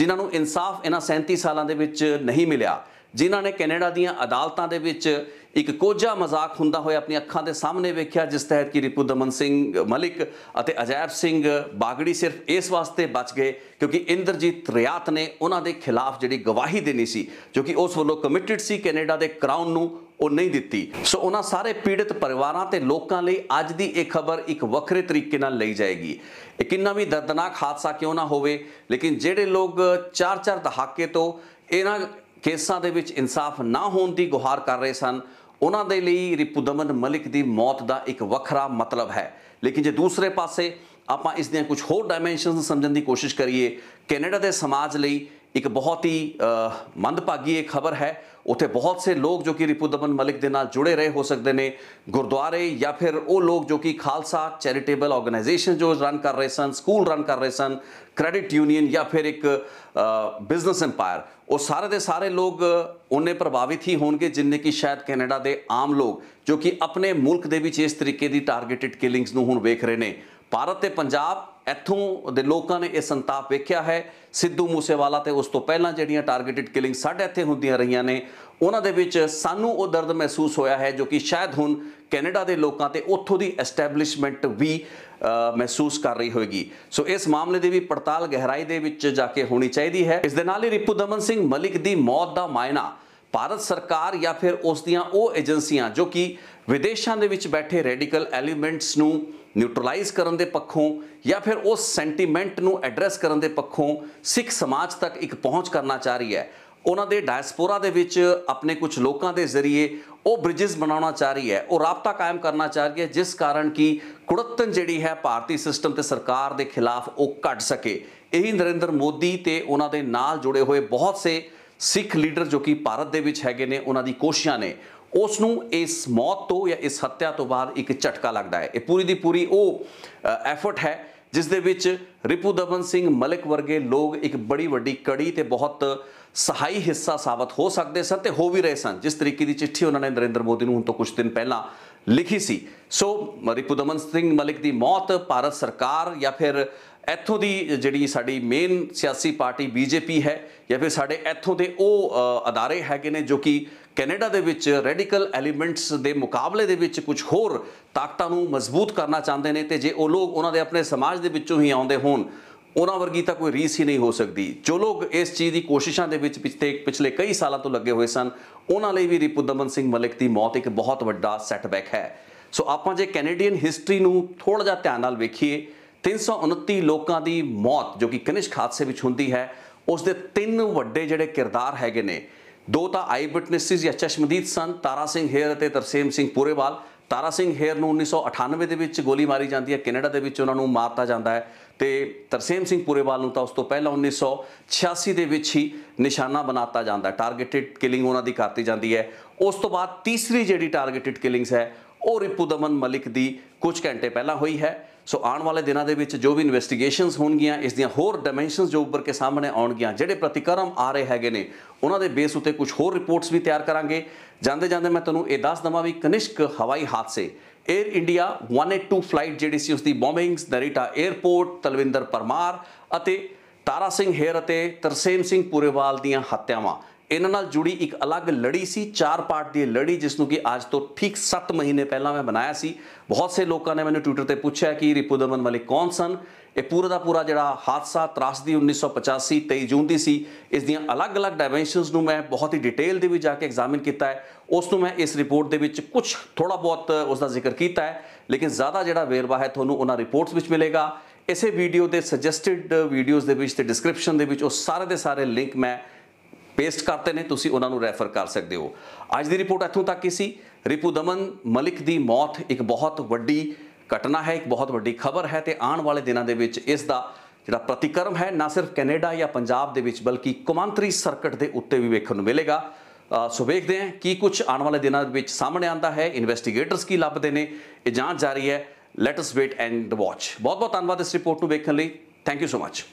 ਜਿਨ੍ਹਾਂ ਨੂੰ ਇਨਸਾਫ ਇਹਨਾਂ 37 ਸਾਲਾਂ ਦੇ ਵਿੱਚ ਨਹੀਂ ਮਿਲਿਆ ਜਿਨ੍ਹਾਂ ਨੇ ਕੈਨੇਡਾ ਦੀਆਂ ਅਦਾਲਤਾਂ ਦੇ ਵਿੱਚ ਇੱਕ ਕੋਝਾ ਮਜ਼ਾਕ ਹੁੰਦਾ ਹੋਇਆ ਆਪਣੀ ਅੱਖਾਂ ਦੇ ਸਾਹਮਣੇ ਵੇਖਿਆ ਜਿਸ ਤਹਿਤ ਕਿ ਰਿਪੂ ਦਮਨ ਸਿੰਘ ਮਲਿਕ ਅਤੇ ਅਜੈਬ ਸਿੰਘ ਬਾਗੜੀ ਸਿਰਫ ਇਸ ਵਾਸਤੇ ਬਚ ਗਏ ਕਿਉਂਕਿ ਇੰਦਰਜੀਤ ਰਿਆਤ ਨੇ ਉਹਨਾਂ ਦੇ ਖਿਲਾਫ ਜਿਹੜੀ ਗਵਾਹੀ ਦੇਣੀ ਸੀ ਜੋ ਕਿ ਉਸ ਵੱਲੋਂ ਕਮਿਟਡ ਸੀ ਕੈਨੇਡਾ ਦੇ ਕਰਾਊਨ ਨੂੰ ਉਹ ਨਹੀਂ ਦਿੱਤੀ ਸੋ ਉਹਨਾਂ ਸਾਰੇ ਪੀੜਤ ਪਰਿਵਾਰਾਂ ਤੇ ਲੋਕਾਂ ਲਈ ਅੱਜ ਦੀ ਇਹ ਖਬਰ ਇੱਕ ਵੱਖਰੇ ਤਰੀਕੇ ਨਾਲ ਲਈ ਜਾਏਗੀ ਇਹ ਕਿੰਨਾ ਵੀ ਦਰਦਨਾਕ ਹਾਦਸਾ ਕਿਉਂ ਨਾ ਹੋਵੇ ਲੇਕਿਨ ਜਿਹੜੇ ਲੋਕ ਚਾਰ-ਚਾਰ ਦਹਾਕੇ ਤੋਂ ਇਹਨਾਂ ਕੇਸਾਂ ਦੇ ਵਿੱਚ ਇਨਸਾਫ ਨਾ ਹੋਣ ਦੀ ਗੁਹਾਰ ਕਰ ਰਹੇ ਸਨ ਉਹਨਾਂ ਦੇ ਲਈ ਰਿਪੂਦਮਨ ਮਲਿਕ ਦੀ ਮੌਤ ਦਾ ਇੱਕ ਵੱਖਰਾ ਮਤਲਬ ਹੈ ਲੇਕਿਨ ਜੇ ਦੂਸਰੇ ਪਾਸੇ ਆਪਾਂ ਇਸ ਦੀਆਂ ਕੁਝ ਹੋਰ ਡਾਈਮੈਂਸ਼ਨਸ ਸਮਝਣ ਦੀ ਕੋਸ਼ਿਸ਼ ਕਰੀਏ ਕੈਨੇਡਾ ਦੇ ਸਮਾਜ ਲਈ ਇੱਕ ਬਹੁਤ ਹੀ ਮੰਦਭਾਗੀ ਇਹ ਖਬਰ ਹੈ ਉੱਥੇ ਬਹੁਤ ਸੇ ਲੋਕ ਜੋ ਕਿ ਰਿਪੂ ਮਲਿਕ ਦੇ ਨਾਲ ਜੁੜੇ ਰਹੇ ਹੋ ਸਕਦੇ ਨੇ ਗੁਰਦੁਆਰੇ ਜਾਂ ਫਿਰ ਉਹ ਲੋਕ ਜੋ ਕਿ ਖਾਲਸਾ ਚੈਰੀਟੇਬਲ ਆਰਗੇਨਾਈਜੇਸ਼ਨ ਜੋ ਰਨ ਕਰ ਰਹੇ ਸਨ ਸਕੂਲ ਰਨ ਕਰ ਰਹੇ ਸਨ ਕ੍ਰੈਡਿਟ ਯੂਨੀਅਨ ਜਾਂ ਫਿਰ ਇੱਕ ਬਿਜ਼ਨਸ ਐਮਪਾਇਰ ਉਹ ਸਾਰੇ ਦੇ ਸਾਰੇ ਲੋਕ ਉਹਨੇ ਪ੍ਰਭਾਵਿਤ ਹੀ ਹੋਣਗੇ ਜਿੰਨੇ ਕਿ ਸ਼ਾਇਦ ਕੈਨੇਡਾ ਦੇ ਆਮ ਲੋਕ ਜੋ ਕਿ ਆਪਣੇ ਮੁਲਕ ਦੇ ਵਿੱਚ ਇਸ ਤਰੀਕੇ ਦੀ ਟਾਰਗੇਟਿਡ ਕਿਲਿੰਗਸ ਨੂੰ ਹੁਣ ਵੇਖ ਰਹੇ ਨੇ ਭਾਰਤ ਤੇ ਪੰਜਾਬ ਇੱਥੋਂ ਦੇ ਲੋਕਾਂ ਨੇ ਇਹ ਸੰਤਾਪ ਵੇਖਿਆ ਹੈ ਸਿੱਧੂ ਮੂਸੇਵਾਲਾ ਤੇ ਉਸ ਤੋਂ ਪਹਿਲਾਂ ਜਿਹੜੀਆਂ ਟਾਰਗੇਟਿਡ ਕਿਲਿੰਗ ਸਾਡੇ ਇੱਥੇ ਹੁੰਦੀਆਂ ਰਹੀਆਂ ਨੇ ਉਹਨਾਂ ਦੇ ਵਿੱਚ ਸਾਨੂੰ ਉਹ ਦਰਦ ਮਹਿਸੂਸ ਹੋਇਆ ਹੈ ਜੋ ਕਿ ਸ਼ਾਇਦ ਹੁਣ ਕੈਨੇਡਾ ਦੇ ਲੋਕਾਂ ਤੇ ਉੱਥੋਂ ਦੀ ਐਸਟੈਬਲਿਸ਼ਮੈਂਟ ਵੀ ਮਹਿਸੂਸ ਕਰ ਰਹੀ ਹੋਵੇਗੀ ਸੋ ਇਸ ਮਾਮਲੇ ਦੀ ਵੀ ਪੜਤਾਲ ਗਹਿਰਾਈ ਦੇ ਵਿੱਚ ਜਾ ਕੇ ਹੋਣੀ ਚਾਹੀਦੀ ਹੈ ਇਸ ਦੇ ਨਾਲ ਹੀ ਰਿਪੂ ਦਮਨ ਸਿੰਘ ਮਲਿਕ ਦੀ ਮੌਤ ਦਾ ਮਾਇਨਾ ਭਾਰਤ ਸਰਕਾਰ ਜਾਂ ਫਿਰ ਉਸ ਦੀਆਂ ਉਹ ਏਜੰਸੀਆਂ ਜੋ ਕਿ ਵਿਦੇਸ਼ਾਂ ਦੇ ਵਿੱਚ ਬੈਠੇ ਰੈਡੀਕਲ ਐਲੀਮੈਂਟਸ ਨੂੰ ਨਿਊਟਰਲਾਈਜ਼ ਕਰਨ ਦੇ ਪੱਖੋਂ ਜਾਂ ਫਿਰ ਉਸ ਸੈਂਟੀਮੈਂਟ ਨੂੰ ਐਡਰੈਸ ਕਰਨ ਦੇ ਪੱਖੋਂ ਸਿੱਖ ਸਮਾਜ ਤੱਕ ਇੱਕ ਪਹੁੰਚ ਕਰਨਾ ਚਾਹ ਰਹੀ ਹੈ ਉਹਨਾਂ ਦੇ ਡਾਇਸਪੋਰਾ ਦੇ ਵਿੱਚ ਆਪਣੇ ਕੁਝ ਲੋਕਾਂ ਦੇ ਜ਼ਰੀਏ ਉਹ ਬ੍ਰਿਜਸ ਬਣਾਉਣਾ ਚਾਹ ਰਹੀ ਹੈ ਉਹ ਰابطਾ ਕਾਇਮ ਕਰਨਾ ਚਾਹ ਰਹੀ ਹੈ ਜਿਸ ਕਾਰਨ ਕਿ ਕੁੜੱਤਨ ਜਿਹੜੀ ਹੈ ਭਾਰਤੀ ਸਿਸਟਮ ਤੇ ਸਰਕਾਰ ਦੇ ਖਿਲਾਫ ਉਹ ਘਟ ਸਕੇ ਇਹੀ ਨਰਿੰਦਰ ਮੋਦੀ ਤੇ ਉਹਨਾਂ ਦੇ ਨਾਲ ਜੁੜੇ ਹੋਏ ਬਹੁਤ ਸੇ ਸਿੱਖ ਲੀਡਰ ਜੋ ਕਿ ਭਾਰਤ ਦੇ ਵਿੱਚ ਹੈਗੇ ਨੇ ਉਹਨਾਂ ਦੀ ਕੋਸ਼ਿਸ਼ਾਂ ਨੇ ਉਸ ਨੂੰ ਇਸ ਮੌਤ ਤੋਂ ਜਾਂ ਇਸ ਹੱਤਿਆ ਤੋਂ ਬਾਅਦ ਇੱਕ ਝਟਕਾ ਲੱਗਦਾ ਹੈ ਇਹ ਪੂਰੀ ਦੀ ਪੂਰੀ ਉਹ ਐਫਰਟ ਹੈ ਜਿਸ ਦੇ ਵਿੱਚ ਰਿਪੂ ਦਮਨ ਸਿੰਘ ਮਲਿਕ ਵਰਗੇ ਲੋਕ ਇੱਕ ਬੜੀ ਵੱਡੀ ਕੜੀ ਤੇ ਬਹੁਤ ਸਹਾਈ ਹਿੱਸਾ ਸਾਬਤ ਹੋ ਸਕਦੇ ਸਨ ਤੇ ਹੋ ਵੀ ਰਹੇ ਸਨ ਜਿਸ ਤਰੀਕੇ ਦੀ ਚਿੱਠੀ ਉਹਨਾਂ ਨੇ ਨਰਿੰਦਰ ਮੋਦੀ ਨੂੰ ਹੁਣ ਤੋਂ ਕੁਝ ਦਿਨ ਪਹਿਲਾਂ ਲਿਖੀ ਸੀ ਸੋ ਰਿਪੂ ਦਮਨ ਸਿੰਘ ਮਲਿਕ ਦੀ ਮੌਤ ਭਾਰਤ ਸਰਕਾਰ ਜਾਂ ਫਿਰ ਇੱਥੋਂ ਦੀ ਜਿਹੜੀ ਸਾਡੀ ਮੇਨ ਸਿਆਸੀ ਪਾਰਟੀ ਬੀਜੇਪੀ ਹੈ ਜਾਂ ਫਿਰ ਸਾਡੇ ਇੱਥੋਂ ਦੇ ਉਹ ਅਦਾਰੇ ਹੈਗੇ ਨੇ ਜੋ ਕਿ ਕੈਨੇਡਾ ਦੇ ਵਿੱਚ ਰੈਡੀਕਲ ਐਲੀਮੈਂਟਸ ਦੇ ਮੁਕਾਬਲੇ ਦੇ ਵਿੱਚ ਕੁਝ ਹੋਰ ਤਾਕਤਾਂ ਨੂੰ ਮਜ਼ਬੂਤ ਕਰਨਾ ਚਾਹੁੰਦੇ ਨੇ ਤੇ ਜੇ ਉਹ ਲੋਕ ਉਹਨਾਂ ਦੇ ਆਪਣੇ ਸਮਾਜ ਦੇ ਵਿੱਚੋਂ ਹੀ ਆਉਂਦੇ ਹੋਣ ਉਹਨਾਂ ਵਰਗੀ ਤਾਂ ਕੋਈ ਰੀਸ ਹੀ ਨਹੀਂ ਹੋ ਸਕਦੀ ਜੋ ਲੋਕ ਇਸ ਚੀਜ਼ ਦੀ ਕੋਸ਼ਿਸ਼ਾਂ ਦੇ ਵਿੱਚ ਪਿਛਲੇ ਪਿਛਲੇ ਕਈ ਸਾਲਾਂ ਤੋਂ ਲੱਗੇ ਹੋਏ ਸਨ ਉਹਨਾਂ ਲਈ ਵੀ ਰਿਪੁਦਮਨ ਸਿੰਘ ਮਲਿਕ ਦੀ ਮੌਤ ਇੱਕ ਬਹੁਤ ਵੱਡਾ ਸੈਟਬੈਕ ਹੈ ਸੋ ਆਪਾਂ ਜੇ ਕੈਨੇਡੀਅਨ ਹਿਸਟਰੀ ਨੂੰ ਥੋੜਾ ਜਿਹਾ ਧਿਆਨ ਨਾਲ ਵੇਖੀਏ 329 ਲੋਕਾਂ ਦੀ ਮੌਤ ਜੋ ਕਿ ਕਨਿਸ਼ਕ ਹਾਦਸੇ ਵਿੱਚ ਹੁੰਦੀ ਹੈ ਉਸ ਦੇ ਤਿੰਨ ਵੱਡੇ ਜਿਹੜੇ ਕਿਰਦਾਰ ਹੈਗੇ ਨੇ ਦੋ ਤਾਂ ਆਈ ਵਿਟਨੈਸਿਸ ਜਾਂ ਚਸ਼ਮਦੀਦ ਸਨ ਤਾਰਾ ਸਿੰਘ ਹੇਰ ਅਤੇ ਤਰਸੇਮ ਸਿੰਘ ਪੂਰੇਵਾਲ ਤਾਰਾ ਸਿੰਘ ਹੇਰ ਨੂੰ 1998 ਦੇ ਵਿੱਚ ਗੋਲੀ ਮਾਰੀ ਜਾਂਦੀ ਹੈ ਕੈਨੇਡਾ ਦੇ ਵਿੱਚ ਉਹਨਾਂ ਨੂੰ ਮਾਰਤਾ ਜਾਂਦਾ ਹੈ ਤੇ ਤਰਸੇਮ ਸਿੰਘ ਪੂਰੇਵਾਲ ਨੂੰ ਤਾਂ ਉਸ ਤੋਂ ਪਹਿਲਾਂ 1986 ਦੇ ਵਿੱਚ ਹੀ ਨਿਸ਼ਾਨਾ ਬਣਾਤਾ ਜਾਂਦਾ ਟਾਰਗੇਟਿਡ ਕਿਲਿੰਗ ਉਹਨਾਂ ਦੀ ਕਰਤੀ ਜਾਂਦੀ ਹੈ ਉਸ ਤੋਂ ਬਾਅਦ ਤੀਸਰੀ ਜਿਹੜੀ ਟਾਰਗੇਟਿਡ ਕਿਲਿੰਗਸ ਹੈ ਉਹ ਰਿਪੂਦਮਨ ਦਮਨ ਮਲਿਕ ਦੀ ਕੁਝ ਘੰਟੇ ਪਹਿਲਾਂ ਹੋਈ ਹੈ ਸੋ ਆਉਣ ਵਾਲੇ ਦਿਨਾਂ ਦੇ ਵਿੱਚ ਜੋ ਵੀ ਇਨਵੈਸਟੀਗੇਸ਼ਨਸ ਹੋਣਗੀਆਂ ਇਸ ਦੀਆਂ ਹੋਰ ਡਾਈਮੈਂਸ਼ਨਸ ਜੋ ਉੱਪਰ ਕੇ ਸਾਹਮਣੇ ਆਉਣਗੀਆਂ ਜਿਹੜੇ ਪ੍ਰਤੀਕਰਮ ਆ ਰਹੇ ਹੈਗੇ ਨੇ ਉਹਨਾਂ ਦੇ ਬੇਸ ਉਤੇ ਕੁਝ ਹੋਰ ਰਿਪੋਰਟਸ ਵੀ ਤਿਆਰ ਕਰਾਂਗੇ ਜਾਂਦੇ ਜਾਂਦੇ ਮੈਂ ਤੁਹਾਨੂੰ ਇਹ ਦੱਸ ਦਵਾਂ ਵੀ ਕਨਿਸ਼ਕ ਹਵਾਈ ਹਾਦਸੇ 에ਅਰ ਇੰਡੀਆ 182 ਫਲਾਈਟ ਜਿਹੜੀ ਸੀ ਉਸ ਦੀ ਬੰਬਿੰਗਸ ਨਰੀਟਾ 에ਅਰਪੋਰਟ ਤਲਵਿੰਦਰ ਪਰਮਾਰ ਅਤੇ ਤਾਰਾ ਸਿੰਘ ਹੇਰ ਅਤੇ ਤਰਸੇਮ ਸਿੰਘ ਪੂਰੇਵਾਲ ਦੀਆਂ ਹੱਤਿਆਵਾਂ ਇਹਨਾਂ ਨਾਲ ਜੁੜੀ ਇੱਕ ਅਲੱਗ ਲੜੀ ਸੀ ਚਾਰ ਪਾਰਟ ਦੀ ਲੜੀ ਜਿਸ ਨੂੰ ਕਿ ਅੱਜ ਤੋਂ ਠੀਕ 7 ਮਹੀਨੇ ਪਹਿਲਾਂ ਮੈਂ ਬਣਾਇਆ ਸੀ ਬਹੁਤ ਸੇ ਲੋਕਾਂ ਨੇ ਮੈਨੂੰ ਟਵਿੱਟਰ ਤੇ ਪੁੱਛਿਆ ਕਿ ਰਿਪੂਦਮਨ ਵਾਲੇ ਮਲਿਕ ਕੌਣ ਸਨ ਇਹ ਪੂਰਾ ਦਾ ਪੂਰਾ ਜਿਹੜਾ ਹਾਦਸਾ ਤਰਾਸਦੀ 1985 23 ਜੂਨ ਦੀ ਸੀ ਇਸ ਦੀਆਂ ਅਲੱਗ-ਅਲੱਗ ਡਾਈਮੈਂਸ਼ਨਸ ਨੂੰ ਮੈਂ ਬਹੁਤ ਹੀ ਡਿਟੇਲ ਦੇ ਵਿੱਚ ਜਾ ਕੇ ਐਗਜ਼ਾਮਿਨ ਕੀਤਾ ਹੈ ਉਸ ਨੂੰ ਮੈਂ ਇਸ ਰਿਪੋਰਟ ਦੇ ਵਿੱਚ ਕੁਝ ਥੋੜਾ ਬਹੁਤ ਉਸ ਦਾ ਜ਼ਿਕਰ ਕੀਤਾ ਹੈ ਲੇਕਿਨ ਜ਼ਿਆਦਾ ਜਿਹੜਾ ਵੇਰਵਾ ਹੈ ਤੁਹਾਨੂੰ ਉਹਨਾਂ ਰਿਪੋਰਟਸ ਵਿੱਚ ਮਿਲੇਗਾ ਇਸੇ ਵੀਡੀਓ ਦੇ ਸੁਜੈਸਟਿਡ ਵੀਡੀਓਜ਼ ਦੇ ਵਿੱਚ ਤੇ ਡਿਸਕ੍ਰਿਪਸ਼ਨ ਦੇ ਵਿੱਚ ਉਹ ਸਾਰੇ ਦੇ ਸਾਰੇ ਲਿੰਕ ਮੈਂ ਪੇਸਟ ਕਰਤੇ ਨੇ ਤੁਸੀਂ ਉਹਨਾਂ ਨੂੰ ਰੈਫਰ ਕਰ ਸਕਦੇ ਹੋ ਅੱਜ ਦੀ ਰਿਪੋਰਟ ਇੱਥੋਂ ਤੱਕ ਹੀ ਸੀ ਰਿਪੂ ਦਮਨ ਮਲਿਕ ਦੀ ਮੌਤ ਇੱਕ ਬਹੁਤ ਵੱਡੀ ਘਟਨਾ ਹੈ ਇੱਕ ਬਹੁਤ ਵੱਡੀ ਖਬਰ ਹੈ ਤੇ ਆਉਣ ਵਾਲੇ ਦਿਨਾਂ ਦੇ ਵਿੱਚ ਇਸ ਦਾ ਜਿਹੜਾ ਪ੍ਰਤੀਕਰਮ ਹੈ ਨਾ ਸਿਰਫ ਕੈਨੇਡਾ ਜਾਂ ਪੰਜਾਬ ਦੇ ਵਿੱਚ ਬਲਕਿ ਕੁਮਾਂਤਰੀ ਸਰਕਟ ਦੇ ਉੱਤੇ ਵੀ ਵੇਖਣ ਨੂੰ ਮਿਲੇਗਾ ਸੋ ਵੇਖਦੇ ਹਾਂ ਕੀ ਕੁਝ ਆਉਣ ਵਾਲੇ ਦਿਨਾਂ ਦੇ ਵਿੱਚ ਸਾਹਮਣੇ ਆਂਦਾ ਹੈ ਇਨਵੈਸਟੀਗੇਟਰਸ ਕੀ ਲੱਭਦੇ ਨੇ ਇਹ ਜਾਂਚ ਜਾਰੀ ਹੈ let us wait and watch ਬਹੁਤ ਬਹੁਤ ਧੰਨਵਾਦ ਇਸ ਰਿਪੋਰਟ ਨੂੰ ਵੇਖਣ ਲਈ ਥੈਂਕ ਯੂ ਸੋ ਮਚ